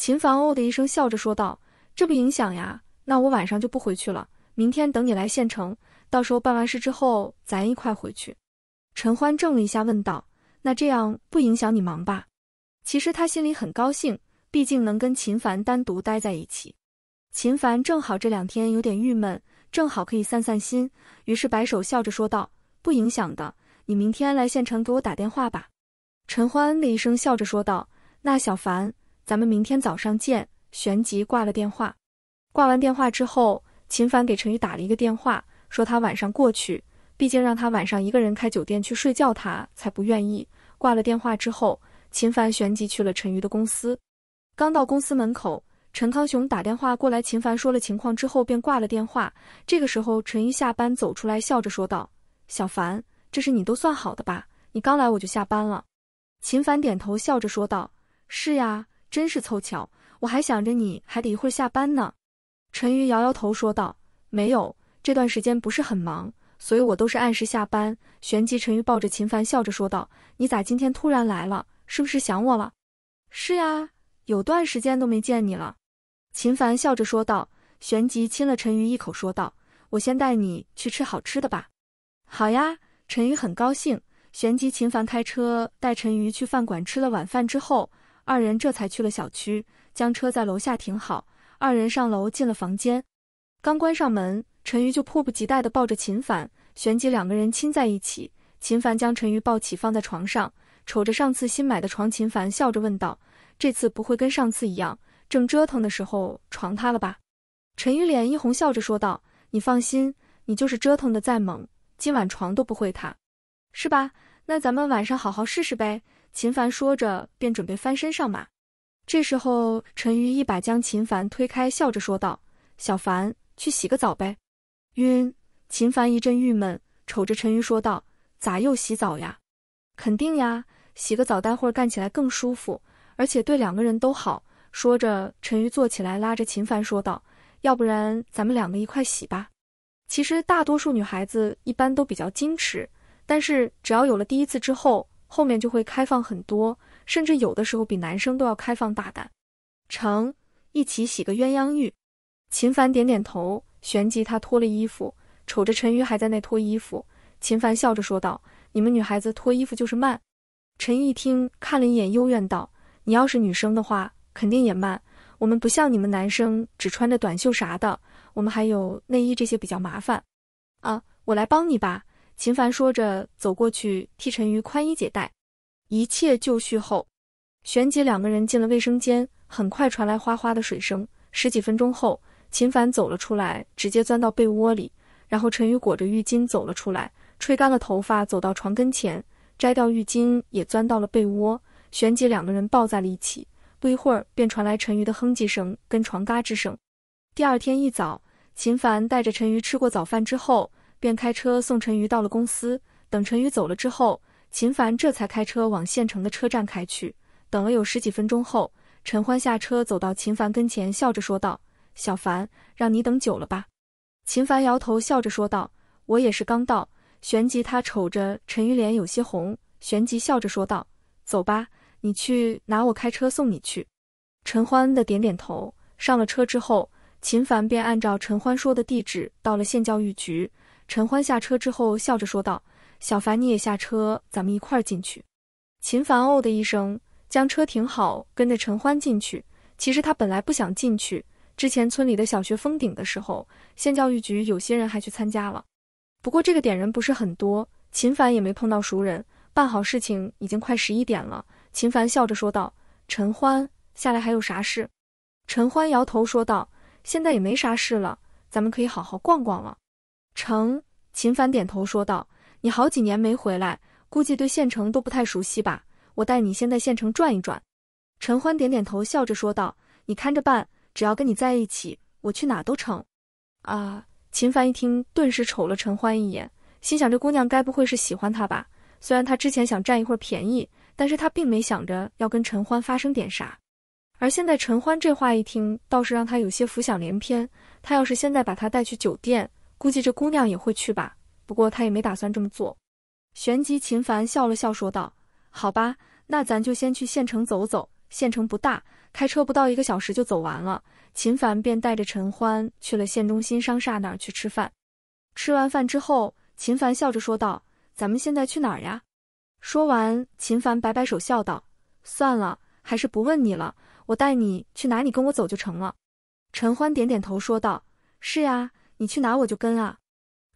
秦凡哦的一声笑着说道：“这不影响呀，那我晚上就不回去了，明天等你来县城，到时候办完事之后咱一块回去。”陈欢怔了一下问道：“那这样不影响你忙吧？”其实他心里很高兴，毕竟能跟秦凡单独待在一起。秦凡正好这两天有点郁闷，正好可以散散心，于是摆手笑着说道：“不影响的，你明天来县城给我打电话吧。”陈欢的一声笑着说道：“那小凡。”咱们明天早上见。旋即挂了电话。挂完电话之后，秦凡给陈宇打了一个电话，说他晚上过去。毕竟让他晚上一个人开酒店去睡觉，他才不愿意。挂了电话之后，秦凡旋即去了陈宇的公司。刚到公司门口，陈康雄打电话过来，秦凡说了情况之后便挂了电话。这个时候，陈宇下班走出来，笑着说道：“小凡，这事你都算好的吧？你刚来我就下班了。”秦凡点头笑着说道：“是呀。”真是凑巧，我还想着你还得一会儿下班呢。”陈瑜摇摇头说道，“没有，这段时间不是很忙，所以我都是按时下班。”旋即，陈瑜抱着秦凡笑着说道，“你咋今天突然来了？是不是想我了？”“是呀，有段时间都没见你了。”秦凡笑着说道，旋即亲了陈瑜一口说道，“我先带你去吃好吃的吧。”“好呀。”陈瑜很高兴。旋即，秦凡开车带陈瑜去饭馆吃了晚饭之后。二人这才去了小区，将车在楼下停好，二人上楼进了房间，刚关上门，陈瑜就迫不及待地抱着秦凡，旋即两个人亲在一起。秦凡将陈瑜抱起放在床上，瞅着上次新买的床，秦凡笑着问道：“这次不会跟上次一样，正折腾的时候床塌了吧？”陈瑜脸一红，笑着说道：“你放心，你就是折腾的再猛，今晚床都不会塌，是吧？那咱们晚上好好试试呗。”秦凡说着，便准备翻身上马。这时候，陈鱼一把将秦凡推开，笑着说道：“小凡，去洗个澡呗。”晕！秦凡一阵郁闷，瞅着陈鱼说道：“咋又洗澡呀？”“肯定呀，洗个澡，待会儿干起来更舒服，而且对两个人都好。”说着，陈鱼坐起来，拉着秦凡说道：“要不然咱们两个一块洗吧。”其实大多数女孩子一般都比较矜持，但是只要有了第一次之后。后面就会开放很多，甚至有的时候比男生都要开放大胆。成，一起洗个鸳鸯浴。秦凡点点头，旋即他脱了衣服，瞅着陈瑜还在那脱衣服，秦凡笑着说道：“你们女孩子脱衣服就是慢。”陈毅一听，看了一眼，幽怨道：“你要是女生的话，肯定也慢。我们不像你们男生，只穿着短袖啥的，我们还有内衣这些比较麻烦。啊，我来帮你吧。”秦凡说着，走过去替陈瑜宽衣解带，一切就绪后，旋即两个人进了卫生间，很快传来哗哗的水声。十几分钟后，秦凡走了出来，直接钻到被窝里，然后陈瑜裹着浴巾走了出来，吹干了头发，走到床跟前，摘掉浴巾也钻到了被窝，旋即两个人抱在了一起。不一会儿，便传来陈瑜的哼唧声跟床嘎吱声。第二天一早，秦凡带着陈瑜吃过早饭之后。便开车送陈宇到了公司。等陈宇走了之后，秦凡这才开车往县城的车站开去。等了有十几分钟后，陈欢下车走到秦凡跟前，笑着说道：“小凡，让你等久了吧？”秦凡摇头笑着说道：“我也是刚到。”旋即他瞅着陈宇脸有些红，旋即笑着说道：“走吧，你去拿，我开车送你去。”陈欢的点点头，上了车之后，秦凡便按照陈欢说的地址到了县教育局。陈欢下车之后，笑着说道：“小凡，你也下车，咱们一块进去。”秦凡哦的一声，将车停好，跟着陈欢进去。其实他本来不想进去，之前村里的小学封顶的时候，县教育局有些人还去参加了。不过这个点人不是很多，秦凡也没碰到熟人。办好事情已经快十一点了，秦凡笑着说道：“陈欢，下来还有啥事？”陈欢摇头说道：“现在也没啥事了，咱们可以好好逛逛了。”成秦凡点头说道：“你好几年没回来，估计对县城都不太熟悉吧？我带你先在县城转一转。”陈欢点点头，笑着说道：“你看着办，只要跟你在一起，我去哪都成。”啊！秦凡一听，顿时瞅了陈欢一眼，心想：这姑娘该不会是喜欢他吧？虽然他之前想占一会儿便宜，但是他并没想着要跟陈欢发生点啥。而现在陈欢这话一听，倒是让他有些浮想联翩。他要是现在把他带去酒店，估计这姑娘也会去吧，不过她也没打算这么做。旋即，秦凡笑了笑，说道：“好吧，那咱就先去县城走走。县城不大，开车不到一个小时就走完了。”秦凡便带着陈欢去了县中心商厦那儿去吃饭。吃完饭之后，秦凡笑着说道：“咱们现在去哪儿呀？”说完，秦凡摆摆手，笑道：“算了，还是不问你了。我带你去哪，你跟我走就成了。”陈欢点点头，说道：“是呀。”你去哪我就跟啊，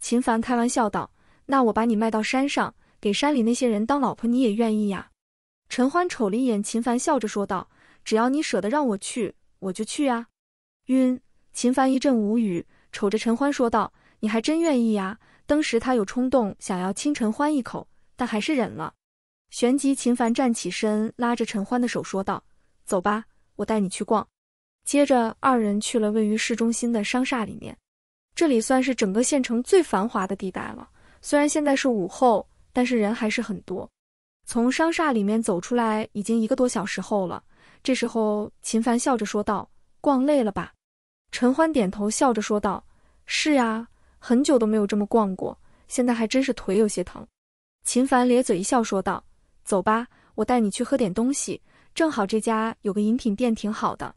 秦凡开玩笑道。那我把你卖到山上，给山里那些人当老婆，你也愿意呀？陈欢瞅了一眼秦凡，笑着说道：“只要你舍得让我去，我就去呀。”晕，秦凡一阵无语，瞅着陈欢说道：“你还真愿意呀？”当时他有冲动想要亲陈欢一口，但还是忍了。旋即，秦凡站起身，拉着陈欢的手说道：“走吧，我带你去逛。”接着，二人去了位于市中心的商厦里面。这里算是整个县城最繁华的地带了。虽然现在是午后，但是人还是很多。从商厦里面走出来已经一个多小时后了，这时候秦凡笑着说道：“逛累了吧？”陈欢点头笑着说道：“是呀，很久都没有这么逛过，现在还真是腿有些疼。”秦凡咧嘴一笑说道：“走吧，我带你去喝点东西，正好这家有个饮品店挺好的。”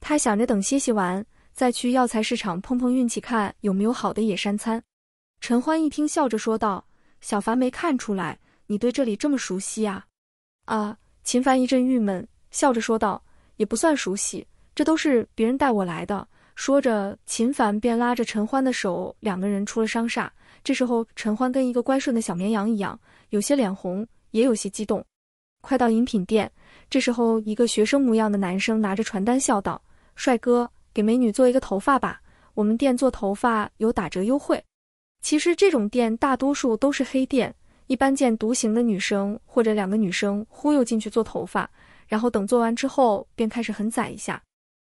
他想着等歇息完。再去药材市场碰碰运气，看有没有好的野山参。陈欢一听，笑着说道：“小凡没看出来，你对这里这么熟悉啊？”啊！秦凡一阵郁闷，笑着说道：“也不算熟悉，这都是别人带我来的。”说着，秦凡便拉着陈欢的手，两个人出了商厦。这时候，陈欢跟一个乖顺的小绵羊一样，有些脸红，也有些激动。快到饮品店，这时候一个学生模样的男生拿着传单笑道：“帅哥。”给美女做一个头发吧，我们店做头发有打折优惠。其实这种店大多数都是黑店，一般见独行的女生或者两个女生忽悠进去做头发，然后等做完之后便开始狠宰一下。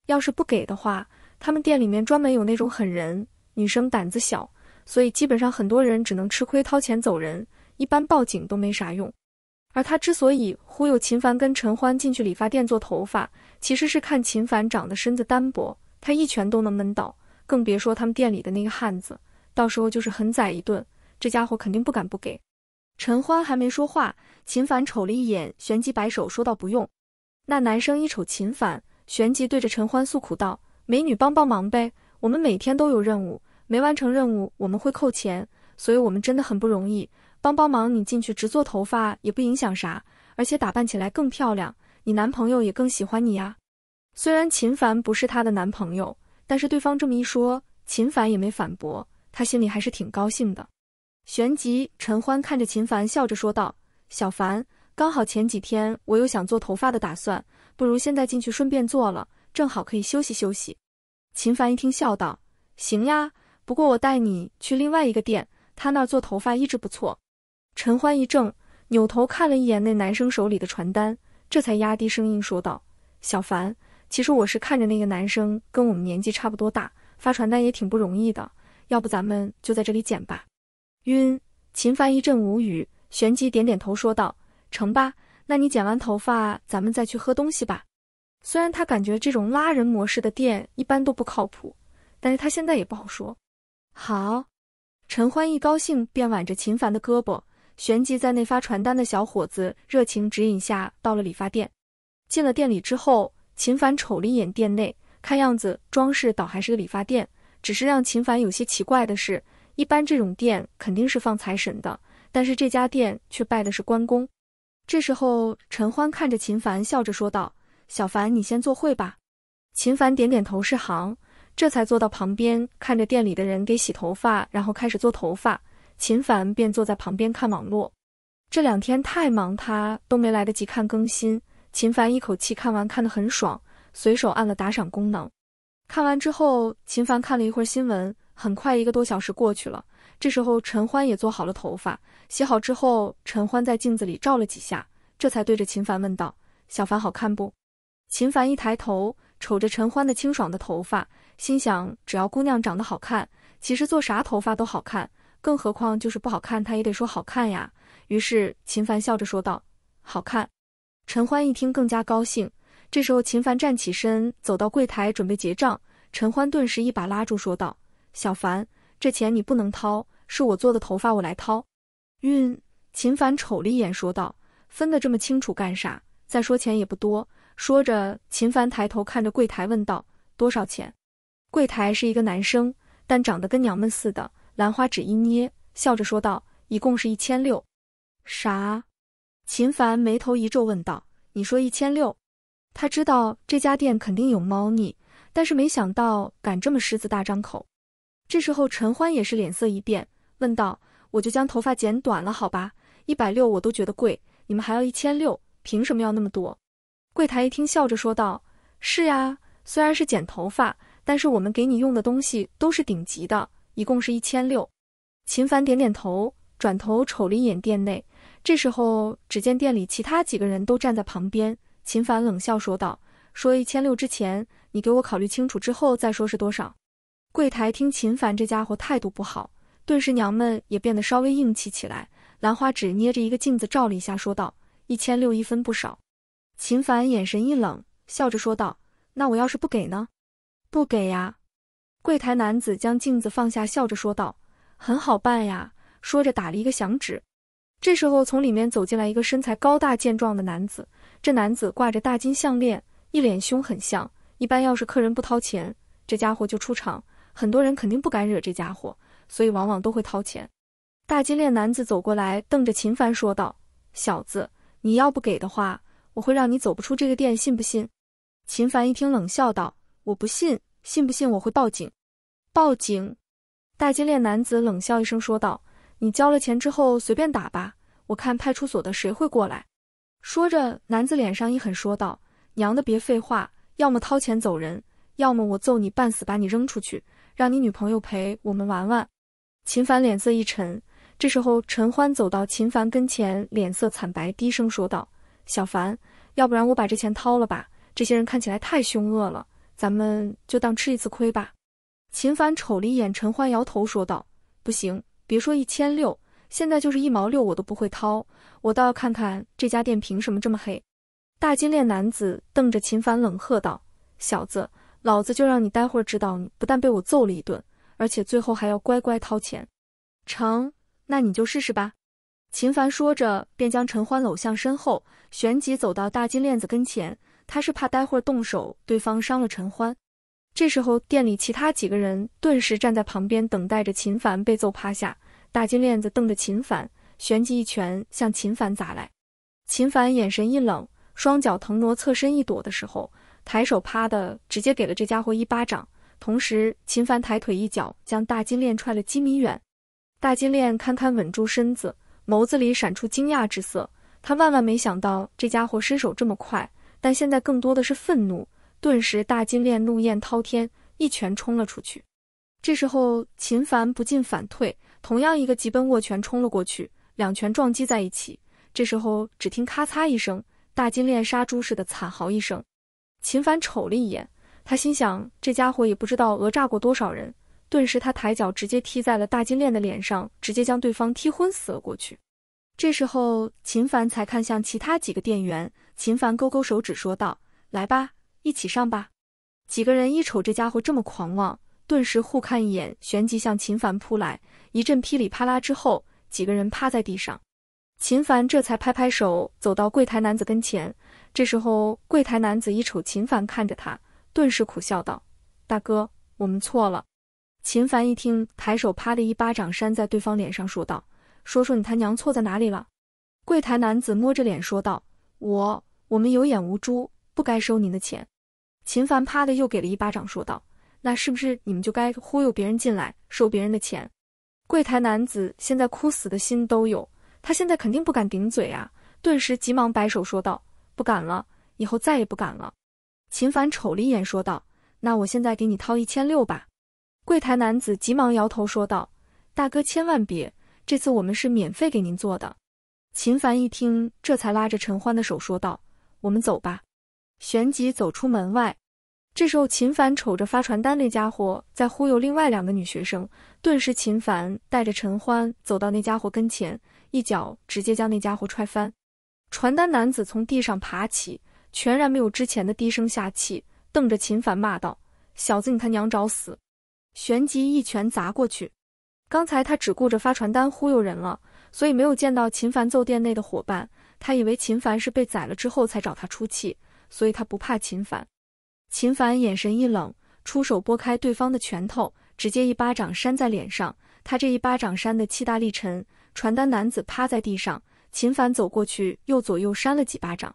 要是不给的话，他们店里面专门有那种狠人，女生胆子小，所以基本上很多人只能吃亏掏钱走人，一般报警都没啥用。而他之所以忽悠秦凡跟陈欢进去理发店做头发，其实是看秦凡长得身子单薄。他一拳都能闷倒，更别说他们店里的那个汉子。到时候就是狠宰一顿，这家伙肯定不敢不给。陈欢还没说话，秦凡瞅了一眼，旋即摆手说道：“不用。”那男生一瞅秦凡，旋即对着陈欢诉苦道：“美女帮帮忙呗，我们每天都有任务，没完成任务我们会扣钱，所以我们真的很不容易。帮帮忙，你进去只做头发也不影响啥，而且打扮起来更漂亮，你男朋友也更喜欢你呀。”虽然秦凡不是她的男朋友，但是对方这么一说，秦凡也没反驳，她心里还是挺高兴的。旋即，陈欢看着秦凡笑着说道：“小凡，刚好前几天我有想做头发的打算，不如现在进去顺便做了，正好可以休息休息。”秦凡一听，笑道：“行呀，不过我带你去另外一个店，他那儿做头发一直不错。”陈欢一怔，扭头看了一眼那男生手里的传单，这才压低声音说道：“小凡。”其实我是看着那个男生跟我们年纪差不多大，发传单也挺不容易的，要不咱们就在这里剪吧。晕，秦凡一阵无语，旋即点点头说道：“成吧，那你剪完头发，咱们再去喝东西吧。”虽然他感觉这种拉人模式的店一般都不靠谱，但是他现在也不好说。好，陈欢一高兴便挽着秦凡的胳膊，旋即在那发传单的小伙子热情指引下到了理发店。进了店里之后。秦凡瞅了一眼店内，看样子装饰倒还是个理发店。只是让秦凡有些奇怪的是，一般这种店肯定是放财神的，但是这家店却拜的是关公。这时候，陈欢看着秦凡，笑着说道：“小凡，你先坐会吧。”秦凡点点头是行，这才坐到旁边，看着店里的人给洗头发，然后开始做头发。秦凡便坐在旁边看网络，这两天太忙，他都没来得及看更新。秦凡一口气看完，看得很爽，随手按了打赏功能。看完之后，秦凡看了一会儿新闻，很快一个多小时过去了。这时候，陈欢也做好了头发，洗好之后，陈欢在镜子里照了几下，这才对着秦凡问道：“小凡，好看不？”秦凡一抬头，瞅着陈欢的清爽的头发，心想：只要姑娘长得好看，其实做啥头发都好看，更何况就是不好看，她也得说好看呀。于是，秦凡笑着说道：“好看。”陈欢一听更加高兴。这时候秦凡站起身，走到柜台准备结账，陈欢顿时一把拉住，说道：“小凡，这钱你不能掏，是我做的头发，我来掏。”晕。秦凡瞅了一眼，说道：“分的这么清楚干啥？再说钱也不多。”说着，秦凡抬头看着柜台，问道：“多少钱？”柜台是一个男生，但长得跟娘们似的，兰花指一捏，笑着说道：“一共是一千六。”啥？秦凡眉头一皱，问道：“你说一千六？”他知道这家店肯定有猫腻，但是没想到敢这么狮子大张口。这时候，陈欢也是脸色一变，问道：“我就将头发剪短了，好吧？一百六我都觉得贵，你们还要一千六，凭什么要那么多？”柜台一听，笑着说道：“是呀，虽然是剪头发，但是我们给你用的东西都是顶级的，一共是一千六。”秦凡点点头，转头瞅了一眼店内。这时候，只见店里其他几个人都站在旁边。秦凡冷笑说道：“说一千六之前，你给我考虑清楚之后再说是多少。”柜台听秦凡这家伙态度不好，顿时娘们也变得稍微硬气起来。兰花指捏着一个镜子照了一下，说道：“一千六一分不少。”秦凡眼神一冷，笑着说道：“那我要是不给呢？”“不给呀！”柜台男子将镜子放下，笑着说道：“很好办呀。”说着打了一个响指。这时候，从里面走进来一个身材高大健壮的男子。这男子挂着大金项链，一脸凶狠，相。一般要是客人不掏钱，这家伙就出场，很多人肯定不敢惹这家伙，所以往往都会掏钱。大金链男子走过来，瞪着秦凡说道：“小子，你要不给的话，我会让你走不出这个店，信不信？”秦凡一听，冷笑道：“我不信，信不信我会报警。”“报警！”大金链男子冷笑一声说道。你交了钱之后随便打吧，我看派出所的谁会过来。说着，男子脸上一狠，说道：“娘的，别废话，要么掏钱走人，要么我揍你半死，把你扔出去，让你女朋友陪我们玩玩。”秦凡脸色一沉。这时候，陈欢走到秦凡跟前，脸色惨白，低声说道：“小凡，要不然我把这钱掏了吧，这些人看起来太凶恶了，咱们就当吃一次亏吧。”秦凡瞅了一眼陈欢，摇头说道：“不行。”别说一千六，现在就是一毛六我都不会掏，我倒要看看这家店凭什么这么黑。大金链男子瞪着秦凡冷喝道：“小子，老子就让你待会儿知道，你不但被我揍了一顿，而且最后还要乖乖掏钱。成，那你就试试吧。”秦凡说着便将陈欢搂向身后，旋即走到大金链子跟前，他是怕待会儿动手对方伤了陈欢。这时候，店里其他几个人顿时站在旁边等待着秦凡被揍趴下。大金链子瞪着秦凡，旋即一拳向秦凡砸来。秦凡眼神一冷，双脚腾挪，侧身一躲的时候，抬手啪的直接给了这家伙一巴掌。同时，秦凡抬腿一脚将大金链踹了几米远。大金链堪堪稳住身子，眸子里闪出惊讶之色。他万万没想到这家伙身手这么快，但现在更多的是愤怒。顿时，大金链怒焰滔天，一拳冲了出去。这时候，秦凡不进反退，同样一个急奔握拳冲了过去，两拳撞击在一起。这时候，只听咔嚓一声，大金链杀猪似的惨嚎一声。秦凡瞅了一眼，他心想：这家伙也不知道讹诈过多少人。顿时，他抬脚直接踢在了大金链的脸上，直接将对方踢昏死了过去。这时候，秦凡才看向其他几个店员，秦凡勾勾手指说道：“来吧。”一起上吧！几个人一瞅这家伙这么狂妄，顿时互看一眼，旋即向秦凡扑来。一阵噼里啪啦之后，几个人趴在地上。秦凡这才拍拍手，走到柜台男子跟前。这时候，柜台男子一瞅秦凡看着他，顿时苦笑道：“大哥，我们错了。”秦凡一听，抬手啪的一巴掌扇在对方脸上，说道：“说说你他娘错在哪里了？”柜台男子摸着脸说道：“我，我们有眼无珠。”不该收您的钱，秦凡啪的又给了一巴掌，说道：“那是不是你们就该忽悠别人进来收别人的钱？”柜台男子现在哭死的心都有，他现在肯定不敢顶嘴啊，顿时急忙摆手说道：“不敢了，以后再也不敢了。”秦凡瞅了一眼，说道：“那我现在给你掏一千六吧。”柜台男子急忙摇头说道：“大哥千万别，这次我们是免费给您做的。”秦凡一听，这才拉着陈欢的手说道：“我们走吧。”旋即走出门外。这时候，秦凡瞅着发传单那家伙在忽悠另外两个女学生，顿时，秦凡带着陈欢走到那家伙跟前，一脚直接将那家伙踹翻。传单男子从地上爬起，全然没有之前的低声下气，瞪着秦凡骂道：“小子，你他娘找死！”旋即一拳砸过去。刚才他只顾着发传单忽悠人了，所以没有见到秦凡揍店内的伙伴。他以为秦凡是被宰了之后才找他出气。所以他不怕秦凡。秦凡眼神一冷，出手拨开对方的拳头，直接一巴掌扇在脸上。他这一巴掌扇的气大力沉，传单男子趴在地上。秦凡走过去，又左右扇了几巴掌，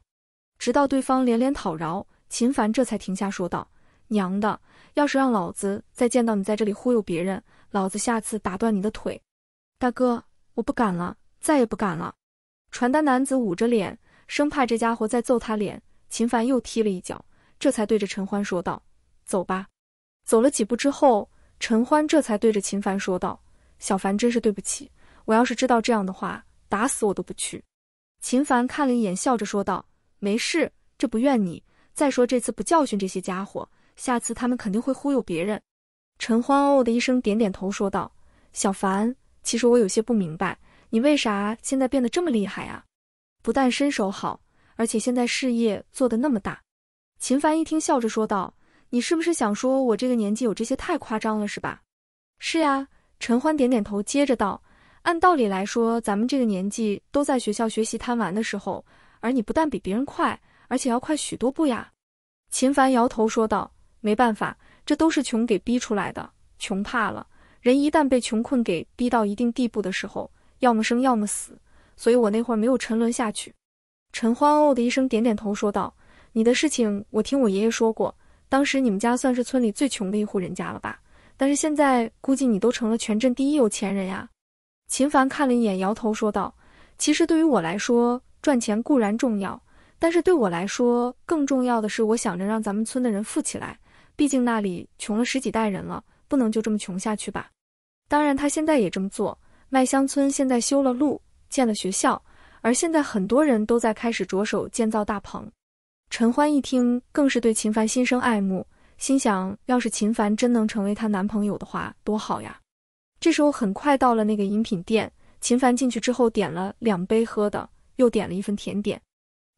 直到对方连连讨饶，秦凡这才停下，说道：“娘的，要是让老子再见到你在这里忽悠别人，老子下次打断你的腿！”大哥，我不敢了，再也不敢了。传单男子捂着脸，生怕这家伙再揍他脸。秦凡又踢了一脚，这才对着陈欢说道：“走吧。”走了几步之后，陈欢这才对着秦凡说道：“小凡，真是对不起，我要是知道这样的话，打死我都不去。”秦凡看了一眼，笑着说道：“没事，这不怨你。再说这次不教训这些家伙，下次他们肯定会忽悠别人。”陈欢哦的一声，点点头说道：“小凡，其实我有些不明白，你为啥现在变得这么厉害啊？不但身手好。”而且现在事业做得那么大，秦凡一听笑着说道：“你是不是想说我这个年纪有这些太夸张了是吧？”“是呀。”陈欢点点头，接着道：“按道理来说，咱们这个年纪都在学校学习贪玩的时候，而你不但比别人快，而且要快许多步呀。”秦凡摇头说道：“没办法，这都是穷给逼出来的。穷怕了，人一旦被穷困给逼到一定地步的时候，要么生要么死。所以我那会儿没有沉沦下去。”陈欢哦的一声，点点头，说道：“你的事情我听我爷爷说过，当时你们家算是村里最穷的一户人家了吧？但是现在估计你都成了全镇第一有钱人呀。”秦凡看了一眼，摇头说道：“其实对于我来说，赚钱固然重要，但是对我来说，更重要的是我想着让咱们村的人富起来。毕竟那里穷了十几代人了，不能就这么穷下去吧？当然，他现在也这么做。麦香村现在修了路，建了学校。”而现在很多人都在开始着手建造大棚。陈欢一听，更是对秦凡心生爱慕，心想：要是秦凡真能成为她男朋友的话，多好呀！这时候很快到了那个饮品店，秦凡进去之后点了两杯喝的，又点了一份甜点。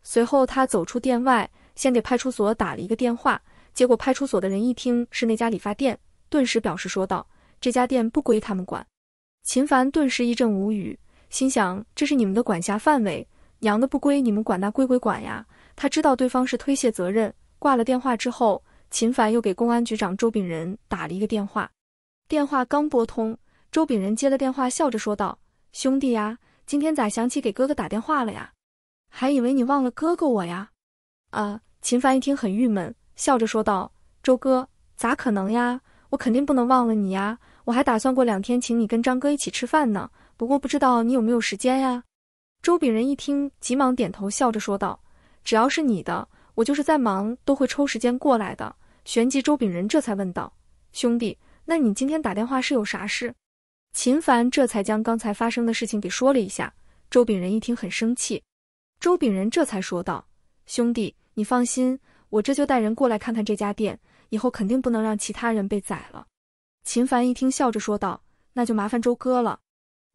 随后他走出店外，先给派出所打了一个电话。结果派出所的人一听是那家理发店，顿时表示说道：“这家店不归他们管。”秦凡顿时一阵无语。心想这是你们的管辖范围，娘的不归你们管，那归归管呀？他知道对方是推卸责任，挂了电话之后，秦凡又给公安局长周炳仁打了一个电话。电话刚拨通，周炳仁接了电话，笑着说道：“兄弟呀，今天咋想起给哥哥打电话了呀？还以为你忘了哥哥我呀？”啊！秦凡一听很郁闷，笑着说道：“周哥，咋可能呀？我肯定不能忘了你呀！”我还打算过两天请你跟张哥一起吃饭呢，不过不知道你有没有时间呀？周炳仁一听，急忙点头，笑着说道：“只要是你的，我就是再忙都会抽时间过来的。”旋即，周炳仁这才问道：“兄弟，那你今天打电话是有啥事？”秦凡这才将刚才发生的事情给说了一下。周炳仁一听，很生气。周炳仁这才说道：“兄弟，你放心，我这就带人过来看看这家店，以后肯定不能让其他人被宰了。”秦凡一听笑着说道：“那就麻烦周哥了。”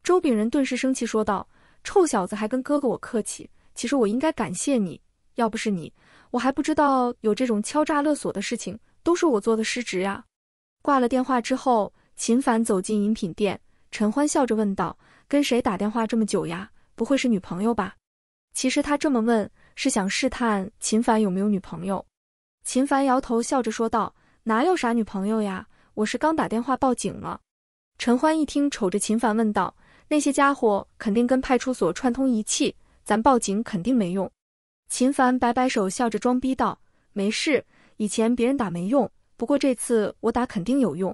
周炳仁顿时生气说道：“臭小子还跟哥哥我客气？其实我应该感谢你，要不是你，我还不知道有这种敲诈勒索的事情，都是我做的失职呀。”挂了电话之后，秦凡走进饮品店，陈欢笑着问道：“跟谁打电话这么久呀？不会是女朋友吧？”其实他这么问是想试探秦凡有没有女朋友。秦凡摇头笑着说道：“哪有啥女朋友呀？”我是刚打电话报警了。陈欢一听，瞅着秦凡问道：“那些家伙肯定跟派出所串通一气，咱报警肯定没用。”秦凡摆摆手，笑着装逼道：“没事，以前别人打没用，不过这次我打肯定有用。”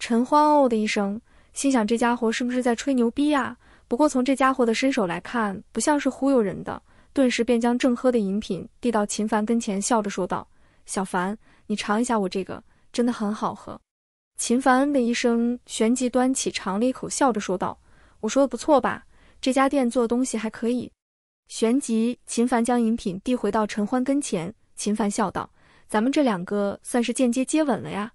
陈欢哦的一声，心想这家伙是不是在吹牛逼呀？不过从这家伙的身手来看，不像是忽悠人的，顿时便将正喝的饮品递到秦凡跟前，笑着说道：“小凡，你尝一下我这个，真的很好喝。”秦凡恩的一声，旋即端起尝了一口，笑着说道：“我说的不错吧？这家店做的东西还可以。”旋即，秦凡将饮品递回到陈欢跟前。秦凡笑道：“咱们这两个算是间接接吻了呀。”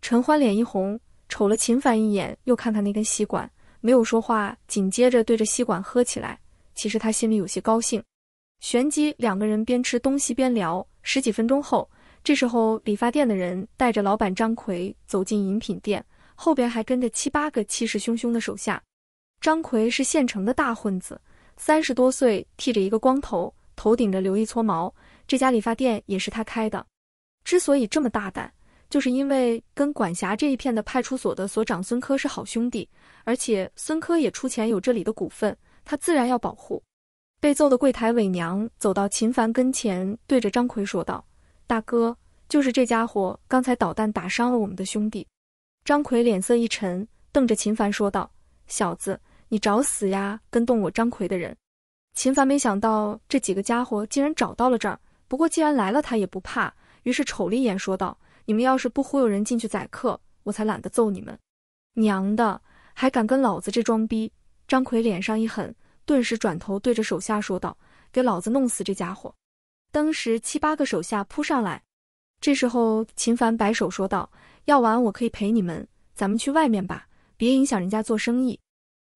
陈欢脸一红，瞅了秦凡一眼，又看看那根吸管，没有说话，紧接着对着吸管喝起来。其实他心里有些高兴。旋即，两个人边吃东西边聊，十几分钟后。这时候，理发店的人带着老板张奎走进饮品店，后边还跟着七八个气势汹汹的手下。张奎是县城的大混子，三十多岁，剃着一个光头，头顶着留一撮毛。这家理发店也是他开的。之所以这么大胆，就是因为跟管辖这一片的派出所的所长孙科是好兄弟，而且孙科也出钱有这里的股份，他自然要保护。被揍的柜台伪娘走到秦凡跟前，对着张奎说道。大哥，就是这家伙，刚才导弹打伤了我们的兄弟。张奎脸色一沉，瞪着秦凡说道：“小子，你找死呀！跟动我张奎的人。”秦凡没想到这几个家伙竟然找到了这儿，不过既然来了，他也不怕，于是瞅了一眼说道：“你们要是不忽悠人进去宰客，我才懒得揍你们。娘的，还敢跟老子这装逼！”张奎脸上一狠，顿时转头对着手下说道：“给老子弄死这家伙！”当时七八个手下扑上来，这时候秦凡摆手说道：“要玩我可以陪你们，咱们去外面吧，别影响人家做生意。”“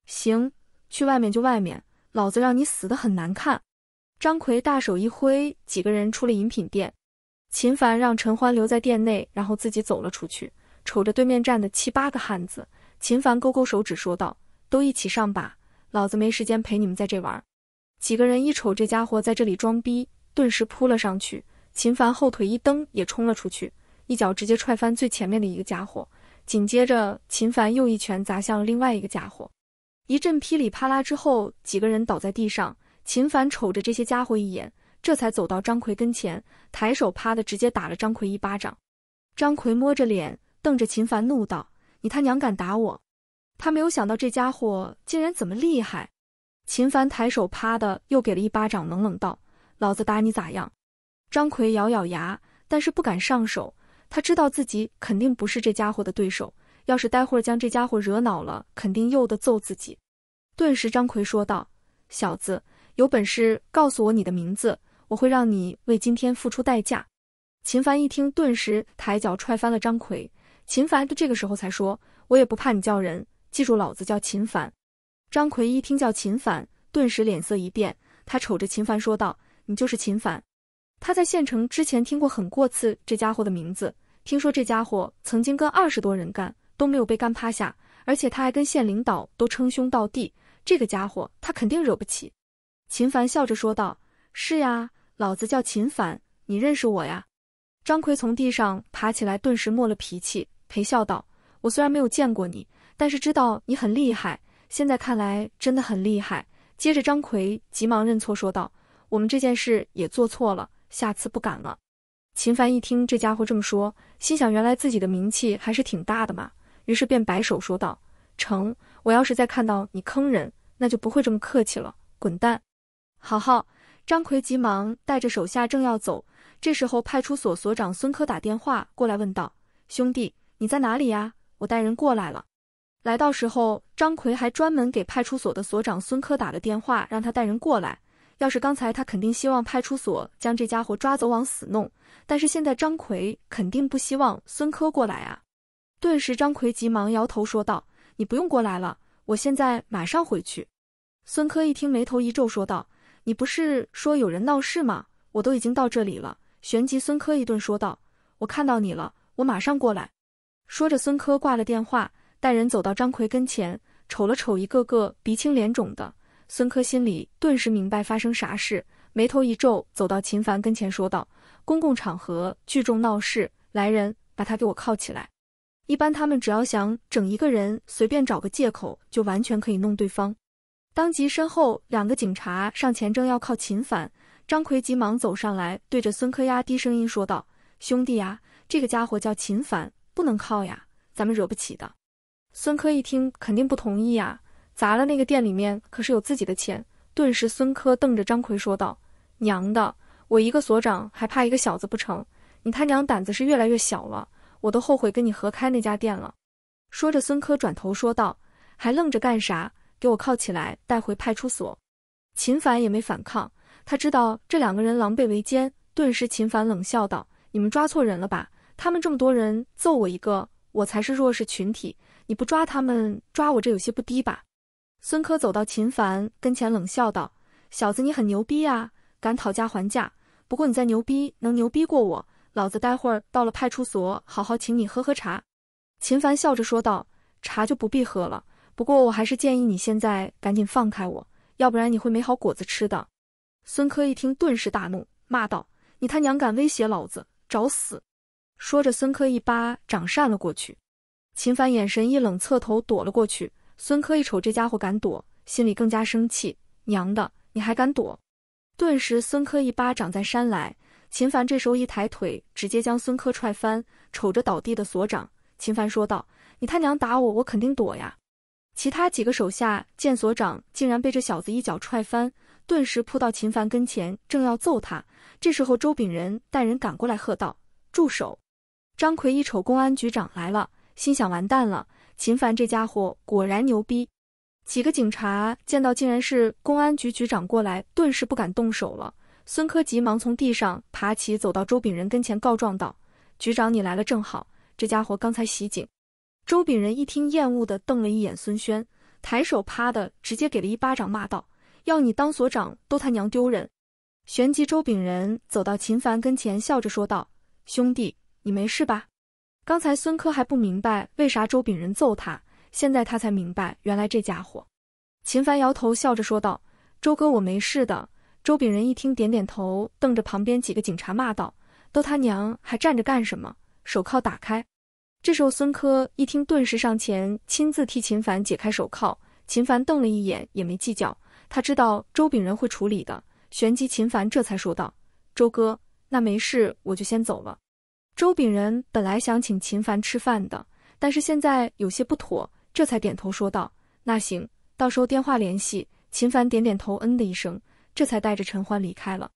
行，去外面就外面，老子让你死的很难看。”张奎大手一挥，几个人出了饮品店。秦凡让陈欢留在店内，然后自己走了出去，瞅着对面站的七八个汉子，秦凡勾勾手指说道：“都一起上吧，老子没时间陪你们在这玩。”几个人一瞅这家伙在这里装逼。顿时扑了上去，秦凡后腿一蹬也冲了出去，一脚直接踹翻最前面的一个家伙。紧接着，秦凡又一拳砸向了另外一个家伙。一阵噼里啪啦之后，几个人倒在地上。秦凡瞅着这些家伙一眼，这才走到张奎跟前，抬手啪的直接打了张奎一巴掌。张奎摸着脸，瞪着秦凡怒道：“你他娘敢打我！”他没有想到这家伙竟然怎么厉害。秦凡抬手啪的又给了一巴掌，冷冷道。老子打你咋样？张奎咬咬牙，但是不敢上手。他知道自己肯定不是这家伙的对手。要是待会儿将这家伙惹恼了，肯定又得揍自己。顿时，张奎说道：“小子，有本事告诉我你的名字，我会让你为今天付出代价。”秦凡一听，顿时抬脚踹翻了张奎。秦凡的这个时候才说：“我也不怕你叫人，记住，老子叫秦凡。”张奎一听叫秦凡，顿时脸色一变，他瞅着秦凡说道。你就是秦凡，他在县城之前听过很过次这家伙的名字。听说这家伙曾经跟二十多人干都没有被干趴下，而且他还跟县领导都称兄道弟。这个家伙他肯定惹不起。秦凡笑着说道：“是呀，老子叫秦凡，你认识我呀？”张奎从地上爬起来，顿时没了脾气，陪笑道：“我虽然没有见过你，但是知道你很厉害。现在看来真的很厉害。”接着张奎急忙认错说道。我们这件事也做错了，下次不敢了。秦凡一听这家伙这么说，心想原来自己的名气还是挺大的嘛，于是便摆手说道：“成，我要是再看到你坑人，那就不会这么客气了。滚蛋！”好，好。张奎急忙带着手下正要走，这时候派出所所长孙科打电话过来问道：“兄弟，你在哪里呀？我带人过来了。”来到时候，张奎还专门给派出所的所长孙科打了电话，让他带人过来。要是刚才他肯定希望派出所将这家伙抓走，往死弄。但是现在张奎肯定不希望孙科过来啊！顿时张奎急忙摇头说道：“你不用过来了，我现在马上回去。”孙科一听，眉头一皱，说道：“你不是说有人闹事吗？我都已经到这里了。”旋即孙科一顿说道：“我看到你了，我马上过来。”说着孙科挂了电话，带人走到张奎跟前，瞅了瞅一个个鼻青脸肿的。孙科心里顿时明白发生啥事，眉头一皱，走到秦凡跟前说道：“公共场合聚众闹事，来人，把他给我铐起来。”一般他们只要想整一个人，随便找个借口就完全可以弄对方。当即身后两个警察上前正要铐秦凡，张奎急忙走上来，对着孙科压低声音说道：“兄弟呀，这个家伙叫秦凡，不能铐呀，咱们惹不起的。”孙科一听，肯定不同意呀。砸了那个店里面可是有自己的钱。顿时，孙科瞪着张奎说道：“娘的，我一个所长还怕一个小子不成？你他娘胆子是越来越小了！我都后悔跟你合开那家店了。”说着，孙科转头说道：“还愣着干啥？给我铐起来，带回派出所。”秦凡也没反抗，他知道这两个人狼狈为奸。顿时，秦凡冷笑道：“你们抓错人了吧？他们这么多人揍我一个，我才是弱势群体。你不抓他们，抓我这有些不低吧？”孙科走到秦凡跟前，冷笑道：“小子，你很牛逼呀，敢讨价还价。不过，你再牛逼，能牛逼过我？老子待会儿到了派出所，好好请你喝喝茶。”秦凡笑着说道：“茶就不必喝了，不过我还是建议你现在赶紧放开我，要不然你会没好果子吃的。”孙科一听，顿时大怒，骂道：“你他娘敢威胁老子，找死！”说着，孙科一巴掌扇了过去。秦凡眼神一冷，侧头躲了过去。孙科一瞅这家伙敢躲，心里更加生气。娘的，你还敢躲！顿时，孙科一巴掌在山来。秦凡这时候一抬腿，直接将孙科踹翻。瞅着倒地的所长，秦凡说道：“你他娘打我，我肯定躲呀！”其他几个手下见所长竟然被这小子一脚踹翻，顿时扑到秦凡跟前，正要揍他。这时候，周炳仁带人赶过来，喝道：“住手！”张奎一瞅公安局长来了，心想完蛋了。秦凡这家伙果然牛逼，几个警察见到竟然是公安局局长过来，顿时不敢动手了。孙科急忙从地上爬起，走到周炳仁跟前告状道：“局长，你来了正好，这家伙刚才袭警。”周炳仁一听，厌恶的瞪了一眼孙轩，抬手啪的直接给了一巴掌，骂道：“要你当所长都他娘丢人！”旋即，周炳仁走到秦凡跟前，笑着说道：“兄弟，你没事吧？”刚才孙科还不明白为啥周炳仁揍他，现在他才明白，原来这家伙。秦凡摇头笑着说道：“周哥，我没事的。”周炳仁一听，点点头，瞪着旁边几个警察骂道：“都他娘还站着干什么？手铐打开！”这时候孙科一听，顿时上前亲自替秦凡解开手铐。秦凡瞪了一眼，也没计较，他知道周炳仁会处理的。旋即秦凡这才说道：“周哥，那没事，我就先走了。”周炳仁本来想请秦凡吃饭的，但是现在有些不妥，这才点头说道：“那行，到时候电话联系。”秦凡点点头，嗯的一声，这才带着陈欢离开了。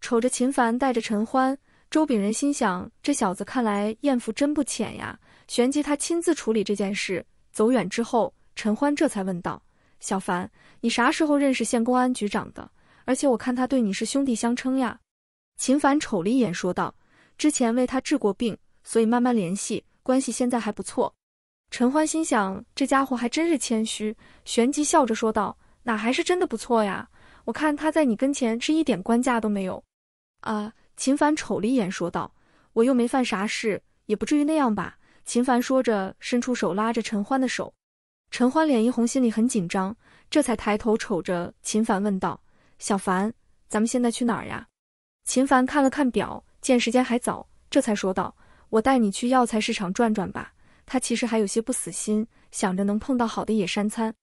瞅着秦凡带着陈欢，周炳仁心想：这小子看来艳福真不浅呀。旋即他亲自处理这件事。走远之后，陈欢这才问道：“小凡，你啥时候认识县公安局长的？而且我看他对你是兄弟相称呀。”秦凡瞅了一眼，说道。之前为他治过病，所以慢慢联系，关系现在还不错。陈欢心想，这家伙还真是谦虚。旋即笑着说道：“哪还是真的不错呀？我看他在你跟前是一点官架都没有。”啊！秦凡瞅了一眼，说道：“我又没犯啥事，也不至于那样吧？”秦凡说着，伸出手拉着陈欢的手。陈欢脸一红，心里很紧张，这才抬头瞅着秦凡问道：“小凡，咱们现在去哪儿呀？”秦凡看了看表。见时间还早，这才说道：“我带你去药材市场转转吧。”他其实还有些不死心，想着能碰到好的野山参。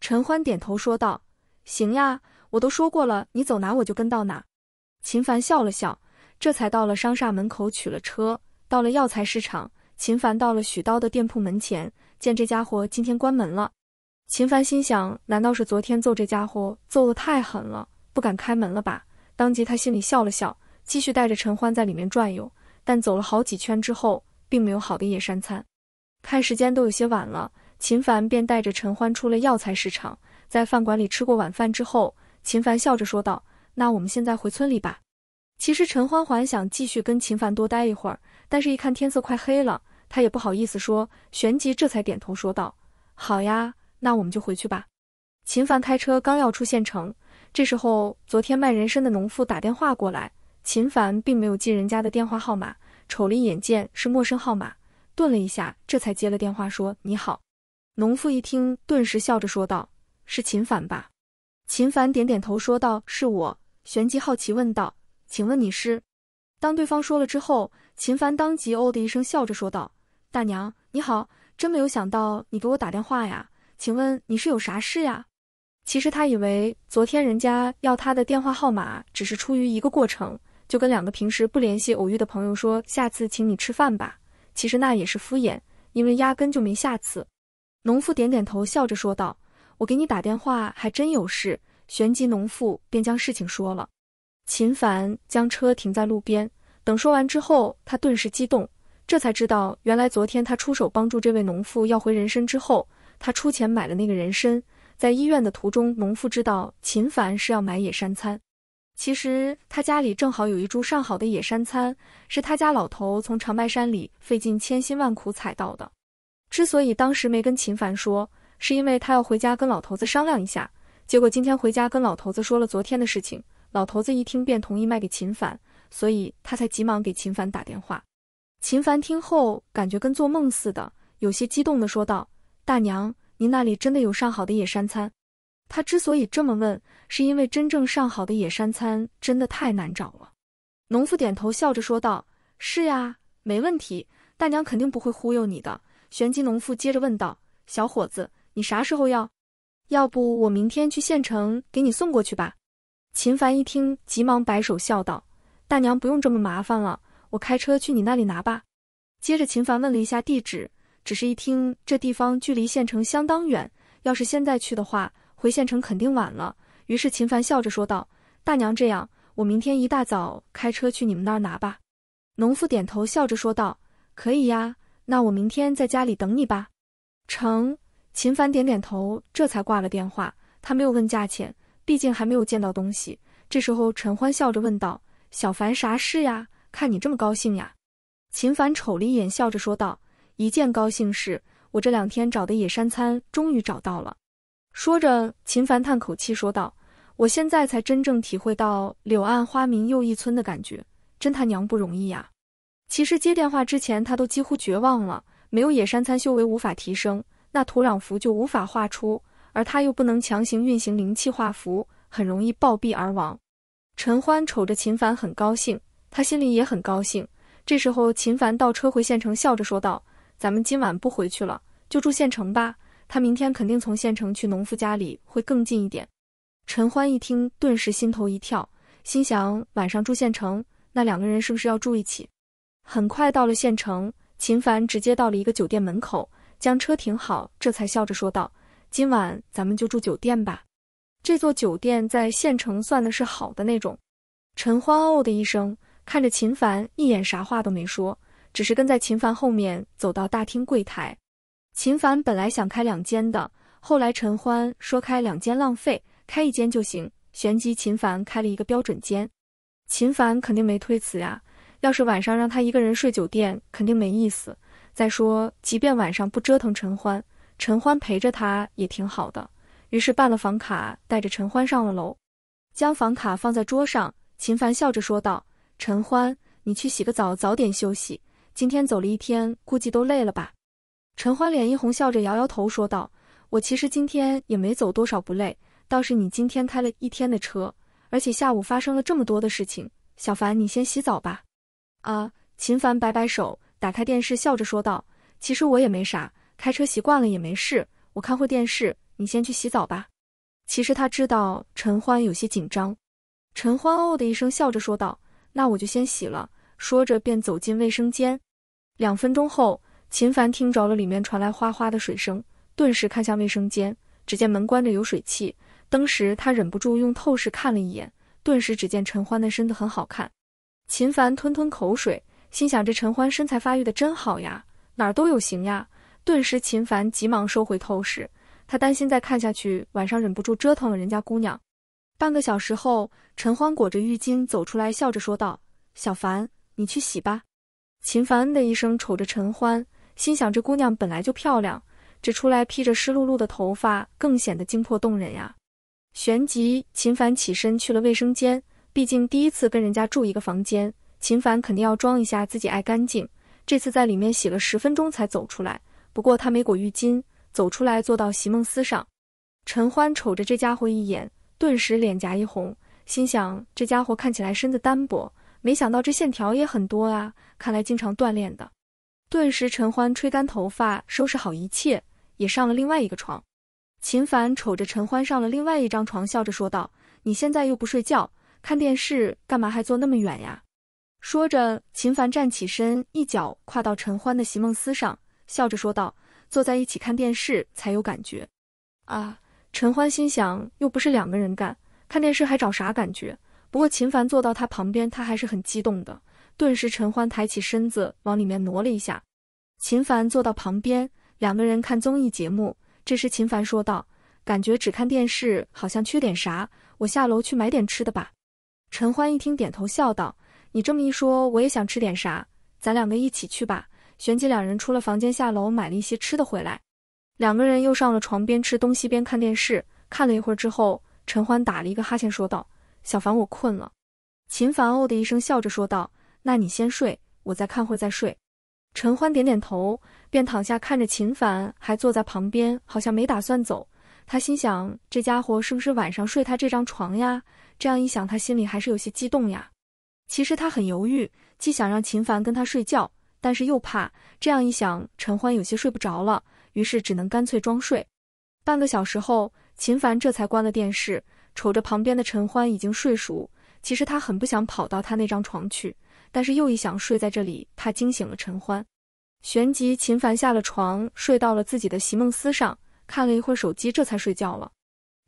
陈欢点头说道：“行呀，我都说过了，你走哪我就跟到哪。”秦凡笑了笑，这才到了商厦门口取了车。到了药材市场，秦凡到了许刀的店铺门前，见这家伙今天关门了。秦凡心想：难道是昨天揍这家伙揍得太狠了，不敢开门了吧？当即他心里笑了笑。继续带着陈欢在里面转悠，但走了好几圈之后，并没有好的野山餐。看时间都有些晚了，秦凡便带着陈欢出了药材市场，在饭馆里吃过晚饭之后，秦凡笑着说道：“那我们现在回村里吧。”其实陈欢还想继续跟秦凡多待一会儿，但是一看天色快黑了，他也不好意思说，旋即这才点头说道：“好呀，那我们就回去吧。”秦凡开车刚要出县城，这时候昨天卖人参的农妇打电话过来。秦凡并没有记人家的电话号码，瞅了一眼，见是陌生号码，顿了一下，这才接了电话，说：“你好。”农妇一听，顿时笑着说道：“是秦凡吧？”秦凡点点头，说道：“是我。”旋即好奇问道：“请问你是？”当对方说了之后，秦凡当即哦的一声，笑着说道：“大娘，你好，真没有想到你给我打电话呀，请问你是有啥事呀？”其实他以为昨天人家要他的电话号码，只是出于一个过程。就跟两个平时不联系、偶遇的朋友说，下次请你吃饭吧。其实那也是敷衍，因为压根就没下次。农妇点点头，笑着说道：“我给你打电话还真有事。”旋即，农妇便将事情说了。秦凡将车停在路边，等说完之后，他顿时激动，这才知道原来昨天他出手帮助这位农妇要回人参之后，他出钱买了那个人参。在医院的途中，农妇知道秦凡是要买野山参。其实他家里正好有一株上好的野山参，是他家老头从长白山里费尽千辛万苦采到的。之所以当时没跟秦凡说，是因为他要回家跟老头子商量一下。结果今天回家跟老头子说了昨天的事情，老头子一听便同意卖给秦凡，所以他才急忙给秦凡打电话。秦凡听后感觉跟做梦似的，有些激动地说道：“大娘，您那里真的有上好的野山参？”他之所以这么问，是因为真正上好的野山参真的太难找了。农妇点头笑着说道：“是呀，没问题，大娘肯定不会忽悠你的。”玄机农妇接着问道：“小伙子，你啥时候要？要不我明天去县城给你送过去吧？”秦凡一听，急忙摆手笑道：“大娘不用这么麻烦了，我开车去你那里拿吧。”接着，秦凡问了一下地址，只是一听这地方距离县城相当远，要是现在去的话。回县城肯定晚了，于是秦凡笑着说道：“大娘，这样，我明天一大早开车去你们那儿拿吧。”农妇点头笑着说道：“可以呀，那我明天在家里等你吧。”成，秦凡点点头，这才挂了电话。他没有问价钱，毕竟还没有见到东西。这时候陈欢笑着问道：“小凡，啥事呀？看你这么高兴呀？”秦凡瞅了一眼，笑着说道：“一件高兴事，我这两天找的野山参终于找到了。”说着，秦凡叹口气说道：“我现在才真正体会到‘柳暗花明又一村’的感觉，真他娘不容易呀！”其实接电话之前，他都几乎绝望了。没有野山参，修为无法提升，那土壤符就无法画出，而他又不能强行运行灵气画符，很容易暴毙而亡。陈欢瞅着秦凡很高兴，他心里也很高兴。这时候，秦凡倒车回县城，笑着说道：“咱们今晚不回去了，就住县城吧。”他明天肯定从县城去农夫家里，会更近一点。陈欢一听，顿时心头一跳，心想晚上住县城，那两个人是不是要住一起？很快到了县城，秦凡直接到了一个酒店门口，将车停好，这才笑着说道：“今晚咱们就住酒店吧。这座酒店在县城算的是好的那种。”陈欢哦的一声，看着秦凡一眼，啥话都没说，只是跟在秦凡后面走到大厅柜台。秦凡本来想开两间的，后来陈欢说开两间浪费，开一间就行。旋即，秦凡开了一个标准间。秦凡肯定没推辞呀，要是晚上让他一个人睡酒店，肯定没意思。再说，即便晚上不折腾陈欢，陈欢陪着他也挺好的。于是，办了房卡，带着陈欢上了楼，将房卡放在桌上。秦凡笑着说道：“陈欢，你去洗个澡，早点休息。今天走了一天，估计都累了吧。”陈欢脸一红，笑着摇摇头，说道：“我其实今天也没走多少，不累。倒是你今天开了一天的车，而且下午发生了这么多的事情。小凡，你先洗澡吧。”啊，秦凡摆摆手，打开电视，笑着说道：“其实我也没啥，开车习惯了也没事。我看会电视，你先去洗澡吧。”其实他知道陈欢有些紧张。陈欢哦的一声，笑着说道：“那我就先洗了。”说着便走进卫生间。两分钟后。秦凡听着了，里面传来哗哗的水声，顿时看向卫生间，只见门关着，有水汽。当时他忍不住用透视看了一眼，顿时只见陈欢的身子很好看。秦凡吞吞口水，心想这陈欢身材发育的真好呀，哪儿都有型呀。顿时秦凡急忙收回透视，他担心再看下去，晚上忍不住折腾了人家姑娘。半个小时后，陈欢裹着浴巾走出来，笑着说道：“小凡，你去洗吧。”秦凡嗯的一声，瞅着陈欢。心想这姑娘本来就漂亮，这出来披着湿漉漉的头发更显得惊魄动人呀。旋即，秦凡起身去了卫生间，毕竟第一次跟人家住一个房间，秦凡肯定要装一下自己爱干净。这次在里面洗了十分钟才走出来，不过他没裹浴巾，走出来坐到席梦思上。陈欢瞅着这家伙一眼，顿时脸颊一红，心想这家伙看起来身子单薄，没想到这线条也很多啊，看来经常锻炼的。顿时，陈欢吹干头发，收拾好一切，也上了另外一个床。秦凡瞅着陈欢上了另外一张床，笑着说道：“你现在又不睡觉，看电视干嘛还坐那么远呀？”说着，秦凡站起身，一脚跨到陈欢的席梦思上，笑着说道：“坐在一起看电视才有感觉。”啊！陈欢心想，又不是两个人干，看电视还找啥感觉？不过秦凡坐到他旁边，他还是很激动的。顿时，陈欢抬起身子往里面挪了一下，秦凡坐到旁边，两个人看综艺节目。这时，秦凡说道：“感觉只看电视好像缺点啥，我下楼去买点吃的吧。”陈欢一听，点头笑道：“你这么一说，我也想吃点啥，咱两个一起去吧。”旋即，两人出了房间，下楼买了一些吃的回来。两个人又上了床，边吃东西边看电视。看了一会儿之后，陈欢打了一个哈欠，说道：“小凡，我困了。”秦凡哦的一声，笑着说道。那你先睡，我再看会再睡。陈欢点点头，便躺下看着秦凡还坐在旁边，好像没打算走。他心想，这家伙是不是晚上睡他这张床呀？这样一想，他心里还是有些激动呀。其实他很犹豫，既想让秦凡跟他睡觉，但是又怕。这样一想，陈欢有些睡不着了，于是只能干脆装睡。半个小时后，秦凡这才关了电视，瞅着旁边的陈欢已经睡熟。其实他很不想跑到他那张床去。但是又一想，睡在这里，他惊醒了陈欢。旋即，秦凡下了床，睡到了自己的席梦思上，看了一会手机，这才睡觉了。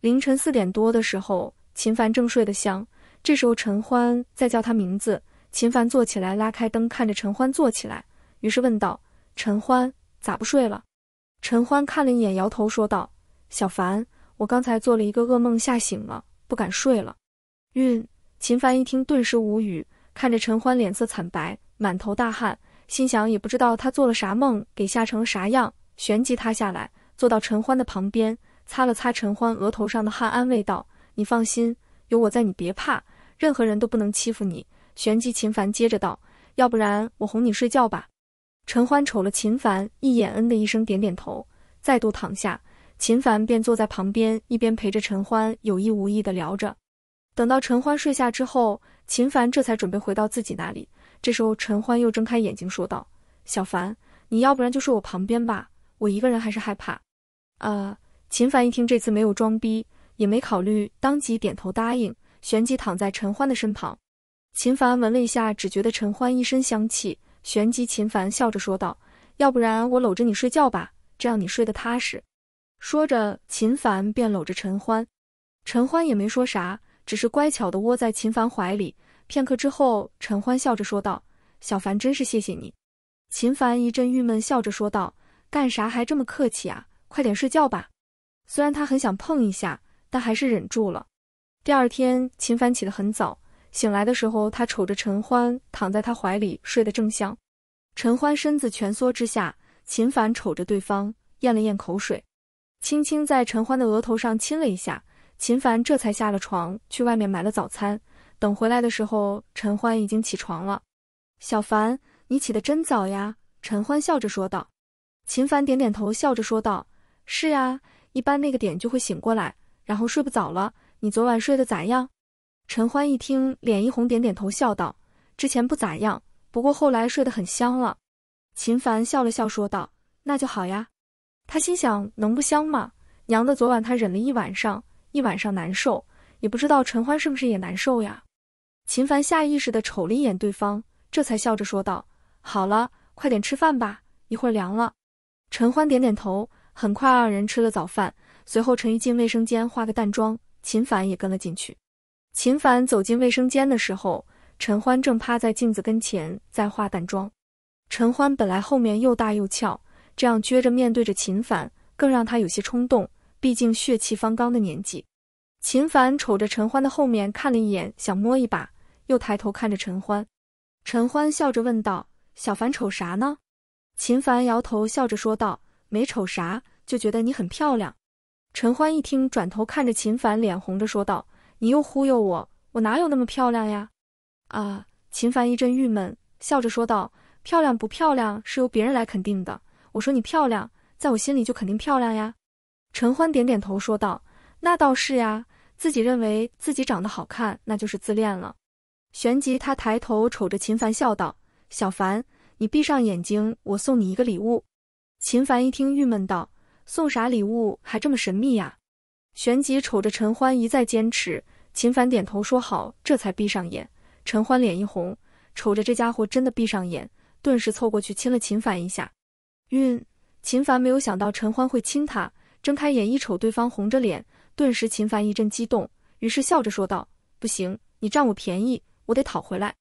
凌晨四点多的时候，秦凡正睡得香，这时候陈欢在叫他名字。秦凡坐起来，拉开灯，看着陈欢坐起来，于是问道：“陈欢，咋不睡了？”陈欢看了一眼，摇头说道：“小凡，我刚才做了一个噩梦，吓醒了，不敢睡了。”晕！秦凡一听，顿时无语。看着陈欢脸色惨白，满头大汗，心想也不知道他做了啥梦，给吓成了啥样。旋即他下来，坐到陈欢的旁边，擦了擦陈欢额头上的汗，安慰道：“你放心，有我在，你别怕，任何人都不能欺负你。”旋即秦凡接着道：“要不然我哄你睡觉吧。”陈欢瞅了秦凡一眼，嗯的一声点点头，再度躺下。秦凡便坐在旁边，一边陪着陈欢，有意无意地聊着。等到陈欢睡下之后。秦凡这才准备回到自己那里，这时候陈欢又睁开眼睛说道：“小凡，你要不然就睡我旁边吧，我一个人还是害怕。”啊！秦凡一听这次没有装逼，也没考虑，当即点头答应，旋即躺在陈欢的身旁。秦凡闻了一下，只觉得陈欢一身香气，旋即秦凡笑着说道：“要不然我搂着你睡觉吧，这样你睡得踏实。”说着，秦凡便搂着陈欢，陈欢也没说啥。只是乖巧地窝在秦凡怀里，片刻之后，陈欢笑着说道：“小凡，真是谢谢你。”秦凡一阵郁闷，笑着说道：“干啥还这么客气啊？快点睡觉吧。”虽然他很想碰一下，但还是忍住了。第二天，秦凡起得很早，醒来的时候，他瞅着陈欢躺在他怀里睡得正香，陈欢身子蜷缩之下，秦凡瞅着对方，咽了咽口水，轻轻在陈欢的额头上亲了一下。秦凡这才下了床，去外面买了早餐。等回来的时候，陈欢已经起床了。“小凡，你起得真早呀。”陈欢笑着说道。秦凡点点头，笑着说道：“是呀，一般那个点就会醒过来，然后睡不早了。你昨晚睡得咋样？”陈欢一听，脸一红，点点头，笑道：“之前不咋样，不过后来睡得很香了。”秦凡笑了笑，说道：“那就好呀。”他心想：“能不香吗？娘的，昨晚他忍了一晚上。”一晚上难受，也不知道陈欢是不是也难受呀？秦凡下意识的瞅了一眼对方，这才笑着说道：“好了，快点吃饭吧，一会儿凉了。”陈欢点点头，很快二人吃了早饭。随后陈玉进卫生间化个淡妆，秦凡也跟了进去。秦凡走进卫生间的时候，陈欢正趴在镜子跟前在化淡妆。陈欢本来后面又大又翘，这样撅着面对着秦凡，更让他有些冲动。毕竟血气方刚的年纪，秦凡瞅着陈欢的后面看了一眼，想摸一把，又抬头看着陈欢。陈欢笑着问道：“小凡瞅啥呢？”秦凡摇头笑着说道：“没瞅啥，就觉得你很漂亮。”陈欢一听，转头看着秦凡，脸红着说道：“你又忽悠我，我哪有那么漂亮呀？”啊！秦凡一阵郁闷，笑着说道：“漂亮不漂亮是由别人来肯定的，我说你漂亮，在我心里就肯定漂亮呀。”陈欢点点头说道：“那倒是呀，自己认为自己长得好看，那就是自恋了。”旋即他抬头瞅着秦凡笑道：“小凡，你闭上眼睛，我送你一个礼物。”秦凡一听郁闷道：“送啥礼物，还这么神秘呀？”旋即瞅着陈欢一再坚持，秦凡点头说好，这才闭上眼。陈欢脸一红，瞅着这家伙真的闭上眼，顿时凑过去亲了秦凡一下。晕！秦凡没有想到陈欢会亲他。睁开眼一瞅，对方红着脸，顿时秦凡一阵激动，于是笑着说道：“不行，你占我便宜，我得讨回来。”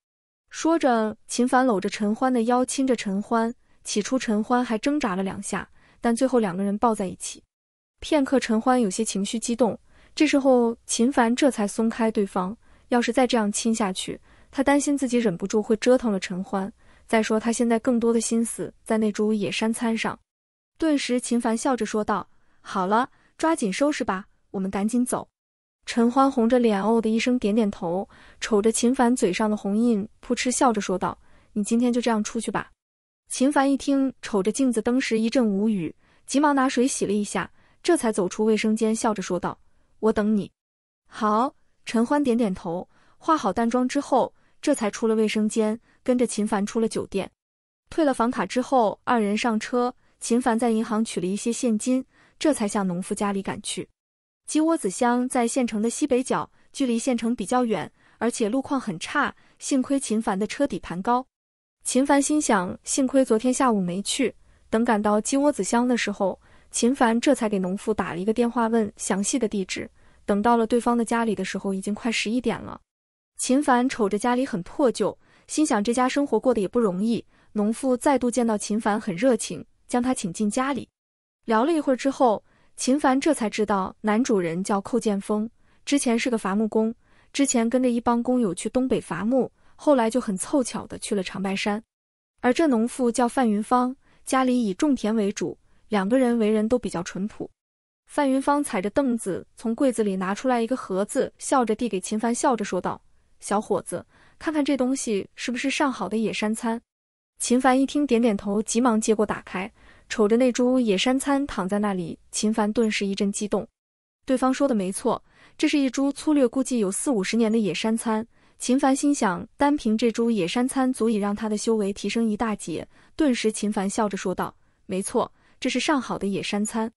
说着，秦凡搂着陈欢的腰，亲着陈欢。起初陈欢还挣扎了两下，但最后两个人抱在一起。片刻，陈欢有些情绪激动，这时候秦凡这才松开对方。要是再这样亲下去，他担心自己忍不住会折腾了陈欢。再说他现在更多的心思在那株野山参上。顿时，秦凡笑着说道。好了，抓紧收拾吧，我们赶紧走。陈欢红着脸哦的一声，点点头，瞅着秦凡嘴上的红印，扑哧笑着说道：“你今天就这样出去吧。”秦凡一听，瞅着镜子，当时一阵无语，急忙拿水洗了一下，这才走出卫生间，笑着说道：“我等你。”好，陈欢点点头，化好淡妆之后，这才出了卫生间，跟着秦凡出了酒店，退了房卡之后，二人上车。秦凡在银行取了一些现金。这才向农夫家里赶去。鸡窝子乡在县城的西北角，距离县城比较远，而且路况很差。幸亏秦凡的车底盘高。秦凡心想，幸亏昨天下午没去。等赶到鸡窝子乡的时候，秦凡这才给农夫打了一个电话，问详细的地址。等到了对方的家里的时候，已经快十一点了。秦凡瞅着家里很破旧，心想这家生活过得也不容易。农夫再度见到秦凡，很热情，将他请进家里。聊了一会儿之后，秦凡这才知道男主人叫寇建峰，之前是个伐木工，之前跟着一帮工友去东北伐木，后来就很凑巧的去了长白山。而这农妇叫范云芳，家里以种田为主，两个人为人都比较淳朴。范云芳踩着凳子从柜子里拿出来一个盒子，笑着递给秦凡，笑着说道：“小伙子，看看这东西是不是上好的野山参？”秦凡一听，点点头，急忙接过打开。瞅着那株野山参躺在那里，秦凡顿时一阵激动。对方说的没错，这是一株粗略估计有四五十年的野山参。秦凡心想，单凭这株野山参，足以让他的修为提升一大截。顿时，秦凡笑着说道：“没错，这是上好的野山参。”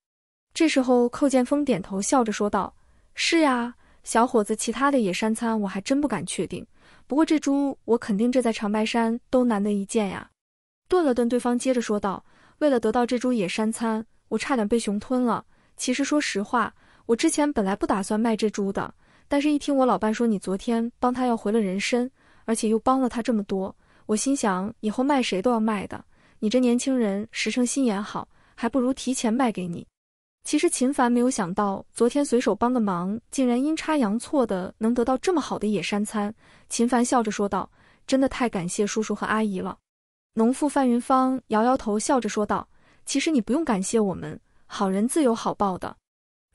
这时候，寇剑锋点头笑着说道：“是呀，小伙子，其他的野山参我还真不敢确定，不过这株我肯定这在长白山都难得一见呀。”顿了顿，对方接着说道。为了得到这株野山参，我差点被熊吞了。其实说实话，我之前本来不打算卖这株的，但是一听我老伴说你昨天帮他要回了人参，而且又帮了他这么多，我心想以后卖谁都要卖的。你这年轻人实诚心眼好，还不如提前卖给你。其实秦凡没有想到，昨天随手帮个忙，竟然阴差阳错的能得到这么好的野山参。秦凡笑着说道：“真的太感谢叔叔和阿姨了。”农妇范云芳摇摇头，笑着说道：“其实你不用感谢我们，好人自有好报的。”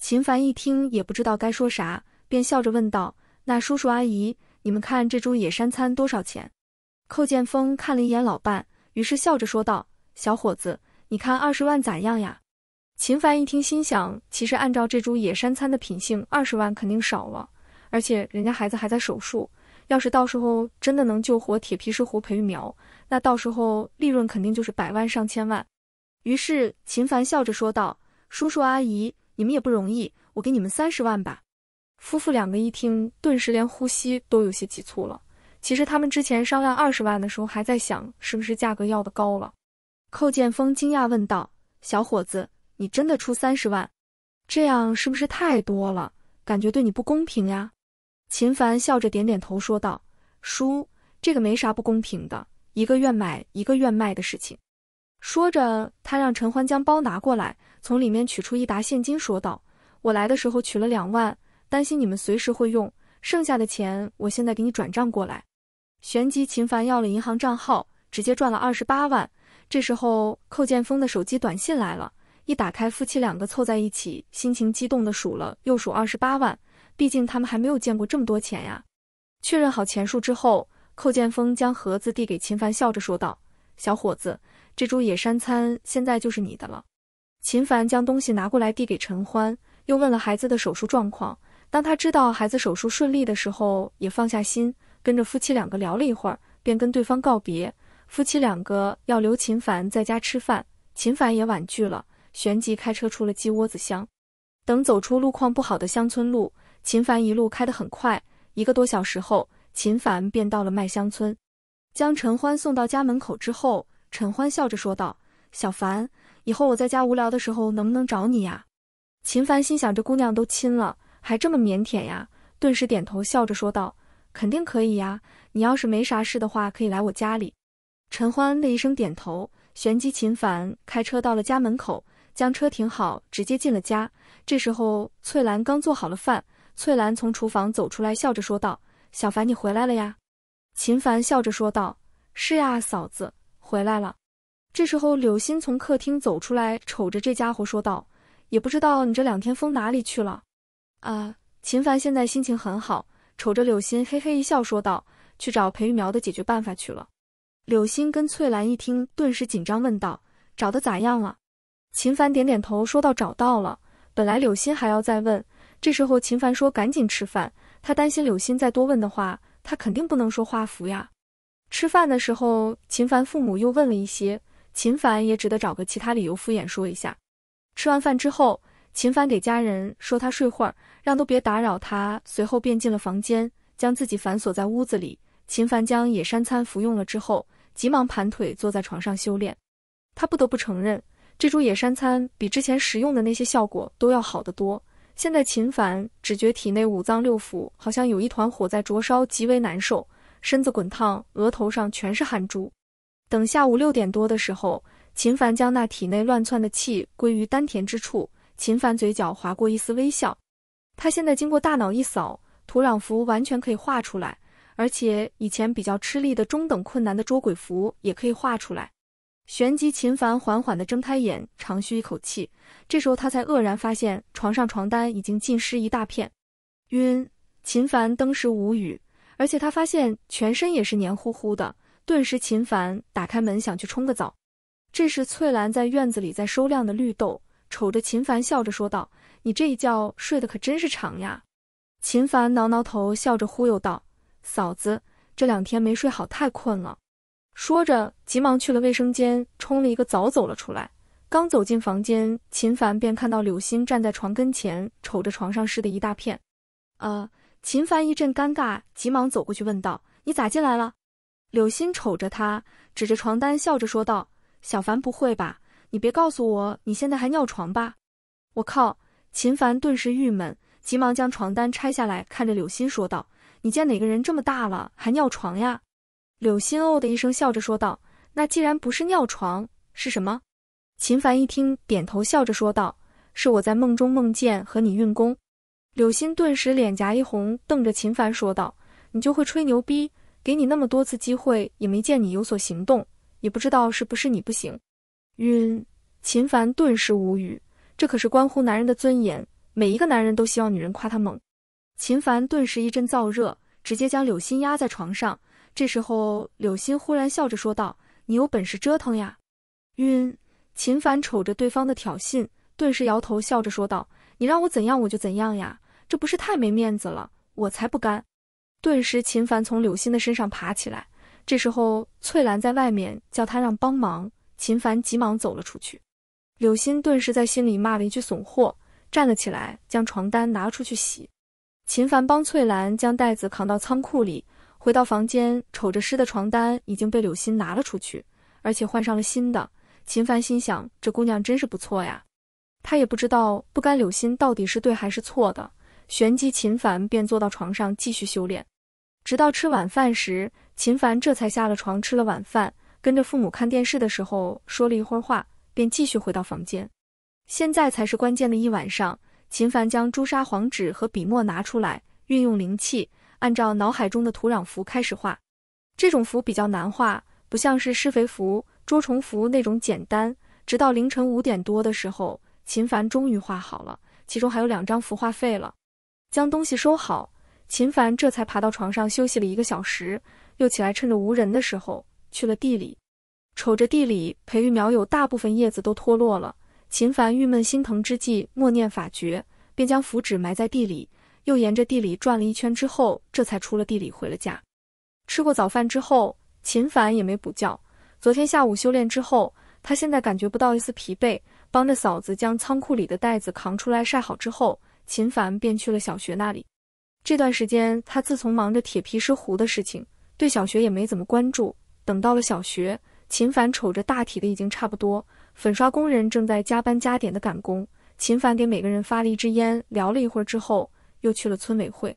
秦凡一听，也不知道该说啥，便笑着问道：“那叔叔阿姨，你们看这株野山参多少钱？”寇建峰看了一眼老伴，于是笑着说道：“小伙子，你看二十万咋样呀？”秦凡一听，心想：其实按照这株野山参的品性，二十万肯定少了，而且人家孩子还在手术。要是到时候真的能救活铁皮石斛培育苗，那到时候利润肯定就是百万上千万。于是秦凡笑着说道：“叔叔阿姨，你们也不容易，我给你们三十万吧。”夫妇两个一听，顿时连呼吸都有些急促了。其实他们之前商量二十万的时候，还在想是不是价格要的高了。寇建峰惊讶问道：“小伙子，你真的出三十万？这样是不是太多了？感觉对你不公平呀？”秦凡笑着点点头，说道：“叔，这个没啥不公平的，一个愿买一个愿卖的事情。”说着，他让陈欢将包拿过来，从里面取出一沓现金，说道：“我来的时候取了两万，担心你们随时会用，剩下的钱我现在给你转账过来。”旋即，秦凡要了银行账号，直接赚了二十八万。这时候，寇建峰的手机短信来了，一打开，夫妻两个凑在一起，心情激动的数了又数二十八万。毕竟他们还没有见过这么多钱呀。确认好钱数之后，寇建峰将盒子递给秦凡，笑着说道：“小伙子，这桌野山餐现在就是你的了。”秦凡将东西拿过来递给陈欢，又问了孩子的手术状况。当他知道孩子手术顺利的时候，也放下心，跟着夫妻两个聊了一会儿，便跟对方告别。夫妻两个要留秦凡在家吃饭，秦凡也婉拒了，旋即开车出了鸡窝子乡。等走出路况不好的乡村路。秦凡一路开得很快，一个多小时后，秦凡便到了麦香村。将陈欢送到家门口之后，陈欢笑着说道：“小凡，以后我在家无聊的时候能不能找你呀？”秦凡心想这姑娘都亲了，还这么腼腆呀，顿时点头笑着说道：“肯定可以呀，你要是没啥事的话，可以来我家里。”陈欢的一声点头，旋即秦凡开车到了家门口，将车停好，直接进了家。这时候，翠兰刚做好了饭。翠兰从厨房走出来，笑着说道：“小凡，你回来了呀。”秦凡笑着说道：“是呀，嫂子回来了。”这时候，柳鑫从客厅走出来，瞅着这家伙说道：“也不知道你这两天疯哪里去了。”啊！秦凡现在心情很好，瞅着柳鑫嘿嘿一笑说道：“去找裴玉苗的解决办法去了。”柳鑫跟翠兰一听，顿时紧张问道：“找的咋样了？”秦凡点点头说道：“找到了。”本来柳鑫还要再问。这时候，秦凡说：“赶紧吃饭。”他担心柳心再多问的话，他肯定不能说画符呀。吃饭的时候，秦凡父母又问了一些，秦凡也只得找个其他理由敷衍说一下。吃完饭之后，秦凡给家人说他睡会儿，让都别打扰他。随后便进了房间，将自己反锁在屋子里。秦凡将野山参服用了之后，急忙盘腿坐在床上修炼。他不得不承认，这株野山参比之前食用的那些效果都要好得多。现在秦凡只觉体内五脏六腑好像有一团火在灼烧，极为难受，身子滚烫，额头上全是汗珠。等下午六点多的时候，秦凡将那体内乱窜的气归于丹田之处，秦凡嘴角划过一丝微笑。他现在经过大脑一扫，土壤符完全可以画出来，而且以前比较吃力的中等困难的捉鬼符也可以画出来。旋即，秦凡缓缓地睁开眼，长吁一口气。这时候，他才愕然发现床上床单已经浸湿一大片，晕！秦凡登时无语，而且他发现全身也是黏糊糊的。顿时，秦凡打开门想去冲个澡。这时，翠兰在院子里在收晾的绿豆，瞅着秦凡笑着说道：“你这一觉睡得可真是长呀。”秦凡挠挠头，笑着忽悠道：“嫂子，这两天没睡好，太困了。”说着，急忙去了卫生间，冲了一个澡，走了出来。刚走进房间，秦凡便看到柳心站在床跟前，瞅着床上湿的一大片。呃，秦凡一阵尴尬，急忙走过去问道：“你咋进来了？”柳心瞅着他，指着床单，笑着说道：“小凡，不会吧？你别告诉我你现在还尿床吧？”我靠！秦凡顿时郁闷，急忙将床单拆下来，看着柳心说道：“你见哪个人这么大了还尿床呀？”柳心哦的一声笑着说道：“那既然不是尿床，是什么？”秦凡一听，点头笑着说道：“是我在梦中梦见和你运功。”柳心顿时脸颊一红，瞪着秦凡说道：“你就会吹牛逼，给你那么多次机会，也没见你有所行动，也不知道是不是你不行。”晕！秦凡顿时无语，这可是关乎男人的尊严，每一个男人都希望女人夸他猛。秦凡顿时一阵燥热，直接将柳心压在床上。这时候，柳心忽然笑着说道：“你有本事折腾呀！”晕，秦凡瞅着对方的挑衅，顿时摇头笑着说道：“你让我怎样我就怎样呀，这不是太没面子了？我才不干！”顿时，秦凡从柳欣的身上爬起来。这时候，翠兰在外面叫他让帮忙，秦凡急忙走了出去。柳欣顿时在心里骂了一句“怂货”，站了起来，将床单拿出去洗。秦凡帮翠兰将袋子扛到仓库里。回到房间，瞅着湿的床单已经被柳心拿了出去，而且换上了新的。秦凡心想，这姑娘真是不错呀。他也不知道，不甘柳心到底是对还是错的。旋即，秦凡便坐到床上继续修炼，直到吃晚饭时，秦凡这才下了床吃了晚饭，跟着父母看电视的时候说了一会儿话，便继续回到房间。现在才是关键的一晚上。秦凡将朱砂、黄纸和笔墨拿出来，运用灵气。按照脑海中的土壤符开始画，这种符比较难画，不像是施肥符、捉虫符那种简单。直到凌晨五点多的时候，秦凡终于画好了，其中还有两张符画废了。将东西收好，秦凡这才爬到床上休息了一个小时，又起来趁着无人的时候去了地里，瞅着地里培育苗有大部分叶子都脱落了。秦凡郁闷心疼之际，默念法诀，便将符纸埋在地里。又沿着地里转了一圈之后，这才出了地里回了家。吃过早饭之后，秦凡也没补觉。昨天下午修炼之后，他现在感觉不到一丝疲惫。帮着嫂子将仓库里的袋子扛出来晒好之后，秦凡便去了小学那里。这段时间，他自从忙着铁皮石斛的事情，对小学也没怎么关注。等到了小学，秦凡瞅着大体的已经差不多，粉刷工人正在加班加点的赶工。秦凡给每个人发了一支烟，聊了一会儿之后。又去了村委会，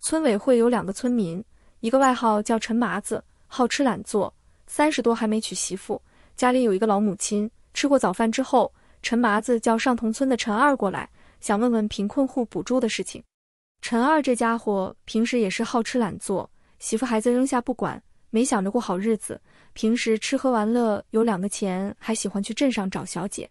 村委会有两个村民，一个外号叫陈麻子，好吃懒做，三十多还没娶媳妇，家里有一个老母亲。吃过早饭之后，陈麻子叫上同村的陈二过来，想问问贫困户补助的事情。陈二这家伙平时也是好吃懒做，媳妇孩子扔下不管，没想着过好日子，平时吃喝玩乐，有两个钱还喜欢去镇上找小姐。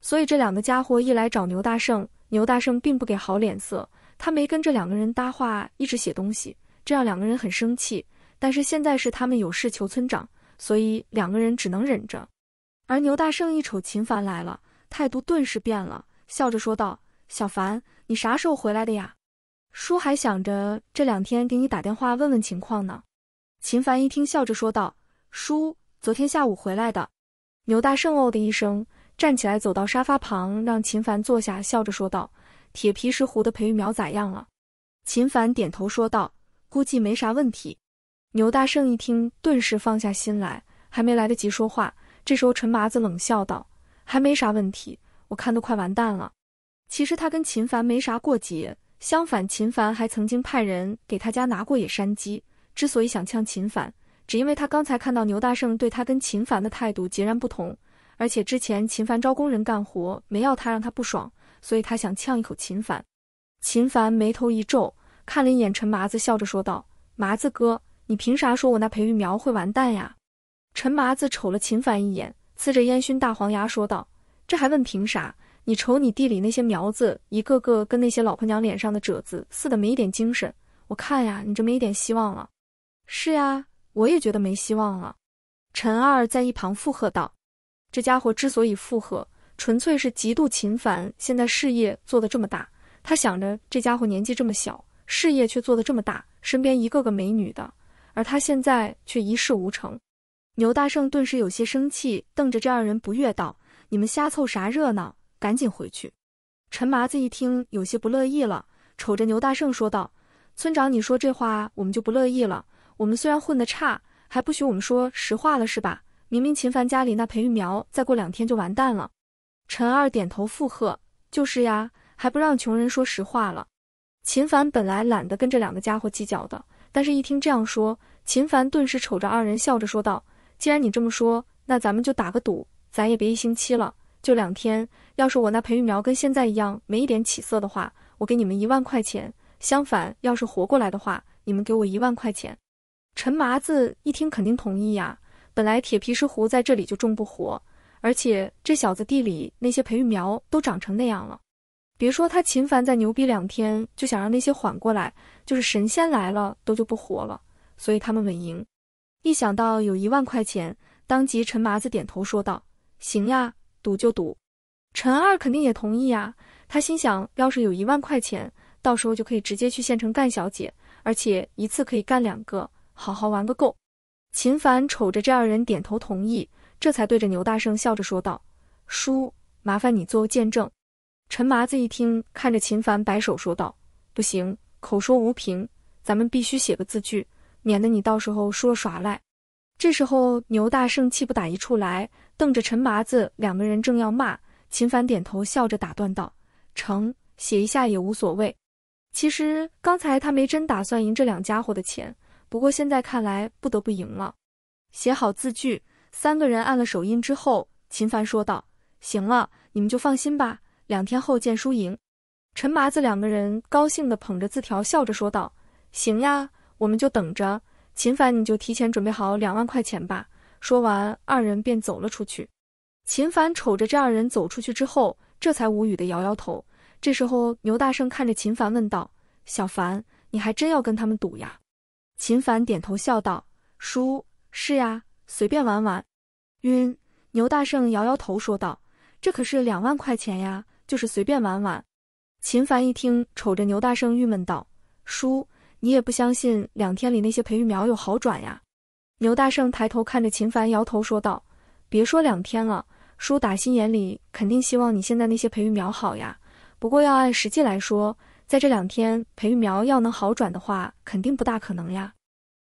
所以这两个家伙一来找牛大胜，牛大胜并不给好脸色。他没跟这两个人搭话，一直写东西，这让两个人很生气。但是现在是他们有事求村长，所以两个人只能忍着。而牛大圣一瞅秦凡来了，态度顿时变了，笑着说道：“小凡，你啥时候回来的呀？叔还想着这两天给你打电话问问情况呢。”秦凡一听，笑着说道：“叔，昨天下午回来的。”牛大圣哦的一声，站起来走到沙发旁，让秦凡坐下，笑着说道。铁皮石斛的培育苗咋样了？秦凡点头说道：“估计没啥问题。”牛大圣一听，顿时放下心来。还没来得及说话，这时候陈麻子冷笑道：“还没啥问题，我看都快完蛋了。”其实他跟秦凡没啥过节，相反，秦凡还曾经派人给他家拿过野山鸡。之所以想呛秦凡，只因为他刚才看到牛大圣对他跟秦凡的态度截然不同，而且之前秦凡招工人干活没要他，让他不爽。所以他想呛一口秦凡。秦凡眉头一皱，看了一眼陈麻子，笑着说道：“麻子哥，你凭啥说我那培育苗会完蛋呀？”陈麻子瞅了秦凡一眼，呲着烟熏大黄牙说道：“这还问凭啥？你瞅你地里那些苗子，一个个跟那些老婆娘脸上的褶子似的，没一点精神。我看呀，你这没一点希望了。”“是呀，我也觉得没希望了。”陈二在一旁附和道。这家伙之所以附和。纯粹是嫉妒秦凡，现在事业做得这么大。他想着这家伙年纪这么小，事业却做得这么大，身边一个个美女的，而他现在却一事无成。牛大圣顿时有些生气，瞪着这二人不悦道：“你们瞎凑啥热闹？赶紧回去！”陈麻子一听，有些不乐意了，瞅着牛大圣说道：“村长，你说这话，我们就不乐意了。我们虽然混得差，还不许我们说实话了是吧？明明秦凡家里那培育苗，再过两天就完蛋了。”陈二点头附和，就是呀，还不让穷人说实话了。秦凡本来懒得跟这两个家伙计较的，但是一听这样说，秦凡顿时瞅着二人笑着说道：“既然你这么说，那咱们就打个赌，咱也别一星期了，就两天。要是我那培育苗跟现在一样没一点起色的话，我给你们一万块钱；相反，要是活过来的话，你们给我一万块钱。”陈麻子一听肯定同意呀，本来铁皮石斛在这里就种不活。而且这小子地里那些培育苗都长成那样了，别说他秦凡再牛逼，两天就想让那些缓过来，就是神仙来了都就不活了。所以他们稳赢。一想到有一万块钱，当即陈麻子点头说道：“行呀，赌就赌。”陈二肯定也同意啊，他心想，要是有一万块钱，到时候就可以直接去县城干小姐，而且一次可以干两个，好好玩个够。秦凡瞅着这二人点头同意。这才对着牛大圣笑着说道：“叔，麻烦你做见证。”陈麻子一听，看着秦凡摆手说道：“不行，口说无凭，咱们必须写个字据，免得你到时候输了耍赖。”这时候，牛大圣气不打一处来，瞪着陈麻子，两个人正要骂，秦凡点头笑着打断道：“成，写一下也无所谓。其实刚才他没真打算赢这两家伙的钱，不过现在看来不得不赢了。写好字据。”三个人按了手印之后，秦凡说道：“行了，你们就放心吧，两天后见输赢。”陈麻子两个人高兴的捧着字条，笑着说道：“行呀，我们就等着。”秦凡你就提前准备好两万块钱吧。”说完，二人便走了出去。秦凡瞅着这二人走出去之后，这才无语的摇摇头。这时候，牛大胜看着秦凡问道：“小凡，你还真要跟他们赌呀？”秦凡点头笑道：“叔，是呀，随便玩玩。”晕！牛大圣摇摇头说道：“这可是两万块钱呀，就是随便玩玩。”秦凡一听，瞅着牛大圣郁闷道：“叔，你也不相信两天里那些培育苗有好转呀？”牛大圣抬头看着秦凡，摇头说道：“别说两天了，叔打心眼里肯定希望你现在那些培育苗好呀。不过要按实际来说，在这两天培育苗要能好转的话，肯定不大可能呀。”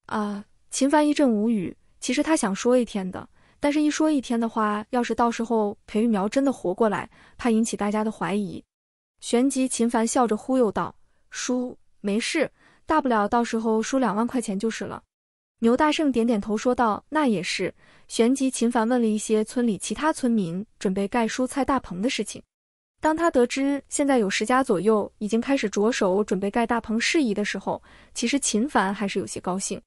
啊！秦凡一阵无语。其实他想说一天的。但是，一说一天的话，要是到时候培育苗真的活过来，怕引起大家的怀疑。旋即，秦凡笑着忽悠道：“输没事，大不了到时候输两万块钱就是了。”牛大胜点点头说道：“那也是。”旋即，秦凡问了一些村里其他村民准备盖蔬菜大棚的事情。当他得知现在有十家左右已经开始着手准备盖大棚事宜的时候，其实秦凡还是有些高兴，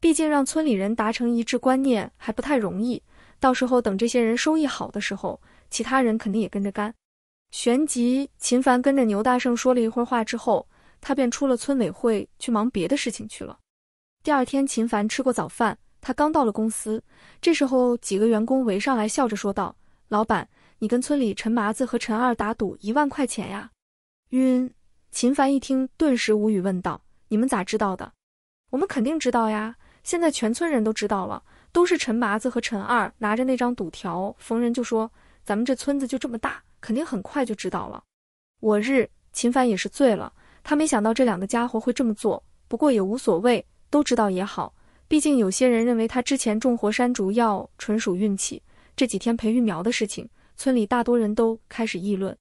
毕竟让村里人达成一致观念还不太容易。到时候等这些人收益好的时候，其他人肯定也跟着干。旋即，秦凡跟着牛大胜说了一会儿话之后，他便出了村委会去忙别的事情去了。第二天，秦凡吃过早饭，他刚到了公司，这时候几个员工围上来，笑着说道：“老板，你跟村里陈麻子和陈二打赌一万块钱呀？”晕！秦凡一听，顿时无语，问道：“你们咋知道的？”“我们肯定知道呀，现在全村人都知道了。”都是陈麻子和陈二拿着那张赌条，逢人就说：“咱们这村子就这么大，肯定很快就知道了。”我日！秦凡也是醉了，他没想到这两个家伙会这么做，不过也无所谓，都知道也好。毕竟有些人认为他之前种活山竹要纯属运气。这几天培育苗的事情，村里大多人都开始议论。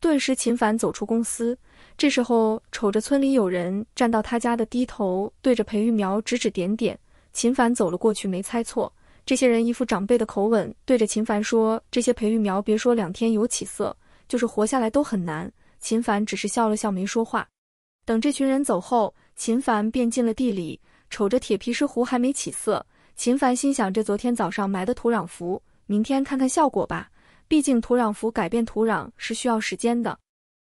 顿时，秦凡走出公司，这时候瞅着村里有人站到他家的，低头对着培育苗指指点点。秦凡走了过去，没猜错，这些人一副长辈的口吻，对着秦凡说：“这些培育苗，别说两天有起色，就是活下来都很难。”秦凡只是笑了笑，没说话。等这群人走后，秦凡便进了地里，瞅着铁皮石斛还没起色，秦凡心想：这昨天早上埋的土壤腐，明天看看效果吧。毕竟土壤腐改变土壤是需要时间的。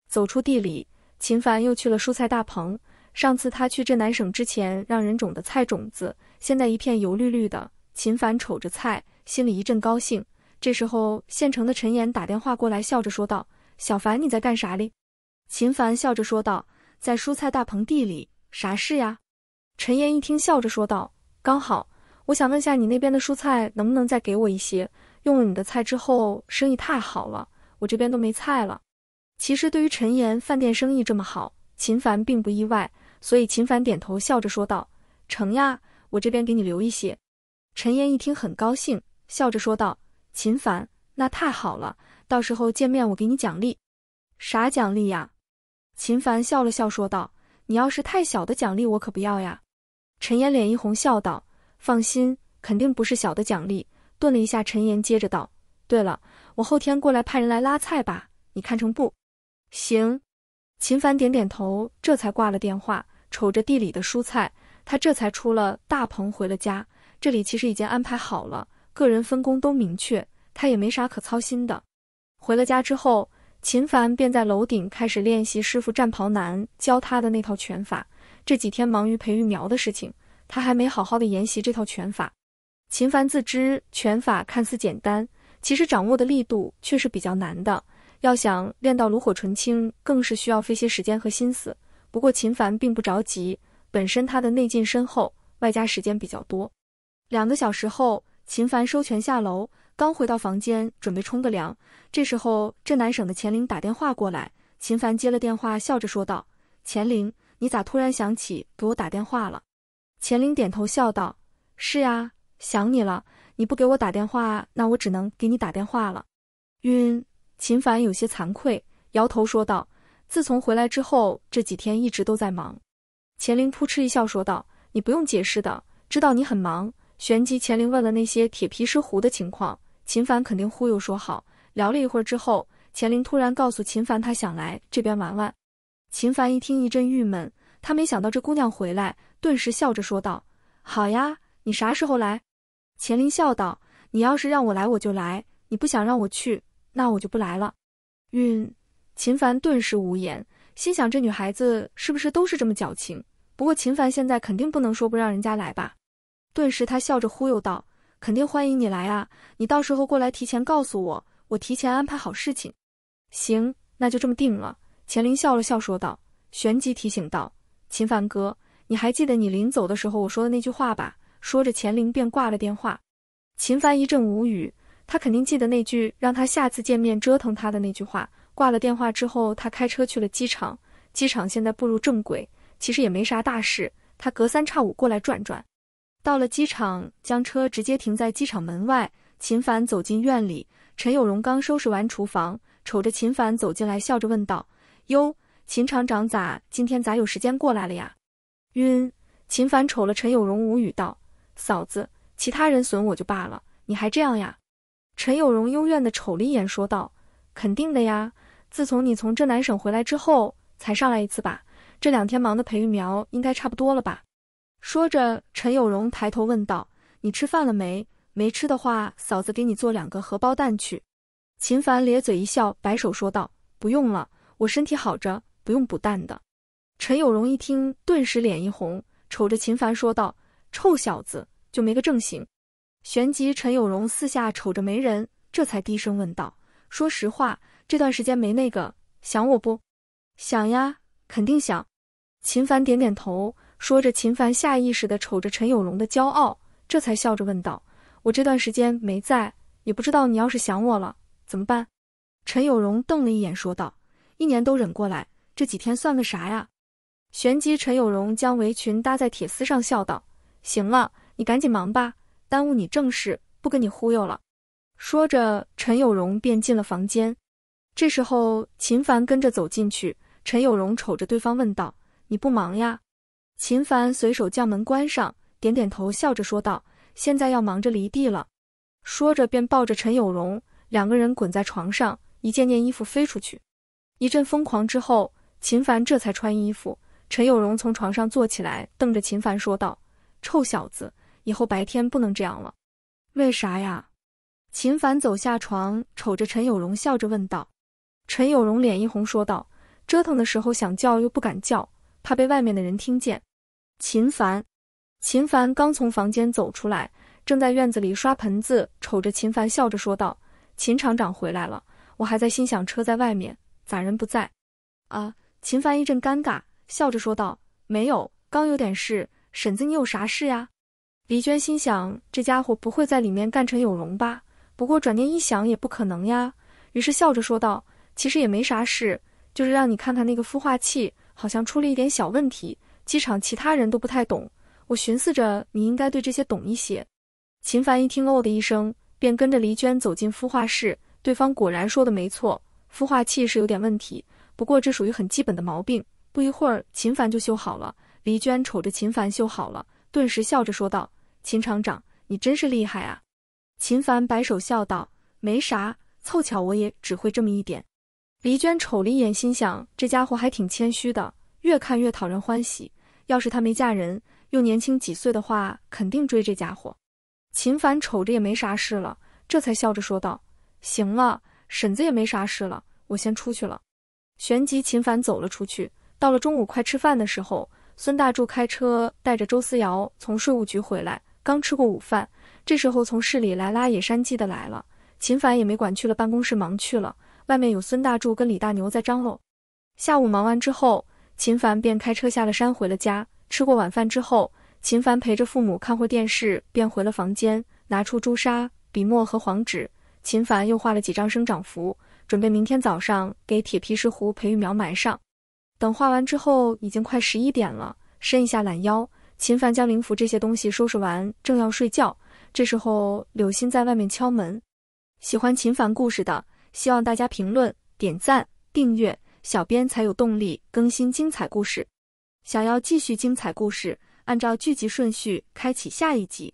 走出地里，秦凡又去了蔬菜大棚。上次他去镇南省之前让人种的菜种子。现在一片油绿绿的，秦凡瞅着菜，心里一阵高兴。这时候，县城的陈岩打电话过来，笑着说道：“小凡，你在干啥哩？”秦凡笑着说道：“在蔬菜大棚地里，啥事呀？”陈岩一听，笑着说道：“刚好，我想问下你那边的蔬菜能不能再给我一些？用了你的菜之后，生意太好了，我这边都没菜了。”其实对于陈岩饭店生意这么好，秦凡并不意外，所以秦凡点头笑着说道：“成呀。”我这边给你留一些。陈岩一听很高兴，笑着说道：“秦凡，那太好了，到时候见面我给你奖励。啥奖励呀？”秦凡笑了笑说道：“你要是太小的奖励，我可不要呀。”陈岩脸一红，笑道：“放心，肯定不是小的奖励。”顿了一下，陈岩接着道：“对了，我后天过来，派人来拉菜吧，你看成不？”行。秦凡点点头，这才挂了电话，瞅着地里的蔬菜。他这才出了大棚，回了家。这里其实已经安排好了，个人分工都明确，他也没啥可操心的。回了家之后，秦凡便在楼顶开始练习师傅战袍男教他的那套拳法。这几天忙于培育苗的事情，他还没好好的研习这套拳法。秦凡自知拳法看似简单，其实掌握的力度却是比较难的。要想练到炉火纯青，更是需要费些时间和心思。不过秦凡并不着急。本身他的内劲深厚，外加时间比较多。两个小时后，秦凡收拳下楼，刚回到房间准备冲个凉，这时候镇南省的钱玲打电话过来。秦凡接了电话，笑着说道：“钱玲，你咋突然想起给我打电话了？”钱玲点头笑道：“是呀，想你了。你不给我打电话，那我只能给你打电话了。”晕，秦凡有些惭愧，摇头说道：“自从回来之后，这几天一直都在忙。”钱玲扑哧一笑，说道：“你不用解释的，知道你很忙。”旋即，钱玲问了那些铁皮石斛的情况，秦凡肯定忽悠说好。聊了一会儿之后，钱玲突然告诉秦凡，她想来这边玩玩。秦凡一听一阵郁闷，他没想到这姑娘回来，顿时笑着说道：“好呀，你啥时候来？”钱玲笑道：“你要是让我来，我就来；你不想让我去，那我就不来了。”晕！秦凡顿时无言，心想这女孩子是不是都是这么矫情？不过秦凡现在肯定不能说不让人家来吧，顿时他笑着忽悠道：“肯定欢迎你来啊，你到时候过来提前告诉我，我提前安排好事情。”行，那就这么定了。钱玲笑了笑说道，旋即提醒道：“秦凡哥，你还记得你临走的时候我说的那句话吧？”说着，钱玲便挂了电话。秦凡一阵无语，他肯定记得那句让他下次见面折腾他的那句话。挂了电话之后，他开车去了机场。机场现在步入正轨。其实也没啥大事，他隔三差五过来转转。到了机场，将车直接停在机场门外。秦凡走进院里，陈有荣刚收拾完厨房，瞅着秦凡走进来，笑着问道：“哟，秦厂长咋今天咋有时间过来了呀？”晕！秦凡瞅了陈有荣，无语道：“嫂子，其他人损我就罢了，你还这样呀？”陈有荣幽怨的瞅了一眼，说道：“肯定的呀，自从你从浙南省回来之后，才上来一次吧。”这两天忙的培育苗应该差不多了吧？说着，陈有荣抬头问道：“你吃饭了没？没吃的话，嫂子给你做两个荷包蛋去。”秦凡咧嘴一笑，摆手说道：“不用了，我身体好着，不用补蛋的。”陈有荣一听，顿时脸一红，瞅着秦凡说道：“臭小子，就没个正形！”旋即，陈有荣四下瞅着没人，这才低声问道：“说实话，这段时间没那个，想我不？想呀，肯定想。”秦凡点点头，说着，秦凡下意识地瞅着陈有荣的骄傲，这才笑着问道：“我这段时间没在，也不知道你要是想我了怎么办？”陈有荣瞪了一眼，说道：“一年都忍过来，这几天算个啥呀？”旋即，陈有荣将围裙搭在铁丝上，笑道：“行了，你赶紧忙吧，耽误你正事，不跟你忽悠了。”说着，陈有荣便进了房间。这时候，秦凡跟着走进去，陈有荣瞅着对方问道。你不忙呀？秦凡随手将门关上，点点头，笑着说道：“现在要忙着犁地了。”说着便抱着陈有荣，两个人滚在床上，一件件衣服飞出去。一阵疯狂之后，秦凡这才穿衣服。陈有荣从床上坐起来，瞪着秦凡说道：“臭小子，以后白天不能这样了。”“为啥呀？”秦凡走下床，瞅着陈有荣，笑着问道。陈有荣脸一红，说道：“折腾的时候想叫又不敢叫。”怕被外面的人听见。秦凡，秦凡刚从房间走出来，正在院子里刷盆子，瞅着秦凡笑着说道：“秦厂长回来了，我还在心想车在外面咋人不在啊？”秦凡一阵尴尬，笑着说道：“没有，刚有点事。”婶子，你有啥事呀？李娟心想：这家伙不会在里面干成有容吧？不过转念一想，也不可能呀，于是笑着说道：“其实也没啥事，就是让你看看那个孵化器。”好像出了一点小问题，机场其他人都不太懂。我寻思着，你应该对这些懂一些。秦凡一听，哦的一声，便跟着黎娟走进孵化室。对方果然说的没错，孵化器是有点问题，不过这属于很基本的毛病。不一会儿，秦凡就修好了。黎娟瞅着秦凡修好了，顿时笑着说道：“秦厂长，你真是厉害啊！”秦凡摆手笑道：“没啥，凑巧我也只会这么一点。”黎娟瞅了一眼，心想这家伙还挺谦虚的，越看越讨人欢喜。要是她没嫁人，又年轻几岁的话，肯定追这家伙。秦凡瞅着也没啥事了，这才笑着说道：“行了，婶子也没啥事了，我先出去了。”旋即，秦凡走了出去。到了中午快吃饭的时候，孙大柱开车带着周思瑶从税务局回来，刚吃过午饭，这时候从市里来拉野山鸡的来了。秦凡也没管，去了办公室忙去了。外面有孙大柱跟李大牛在张罗。下午忙完之后，秦凡便开车下了山，回了家。吃过晚饭之后，秦凡陪着父母看会电视，便回了房间，拿出朱砂、笔墨和黄纸，秦凡又画了几张生长符，准备明天早上给铁皮石斛培育苗埋上。等画完之后，已经快十一点了，伸一下懒腰，秦凡将灵符这些东西收拾完，正要睡觉，这时候柳心在外面敲门。喜欢秦凡故事的。希望大家评论、点赞、订阅，小编才有动力更新精彩故事。想要继续精彩故事，按照剧集顺序开启下一集。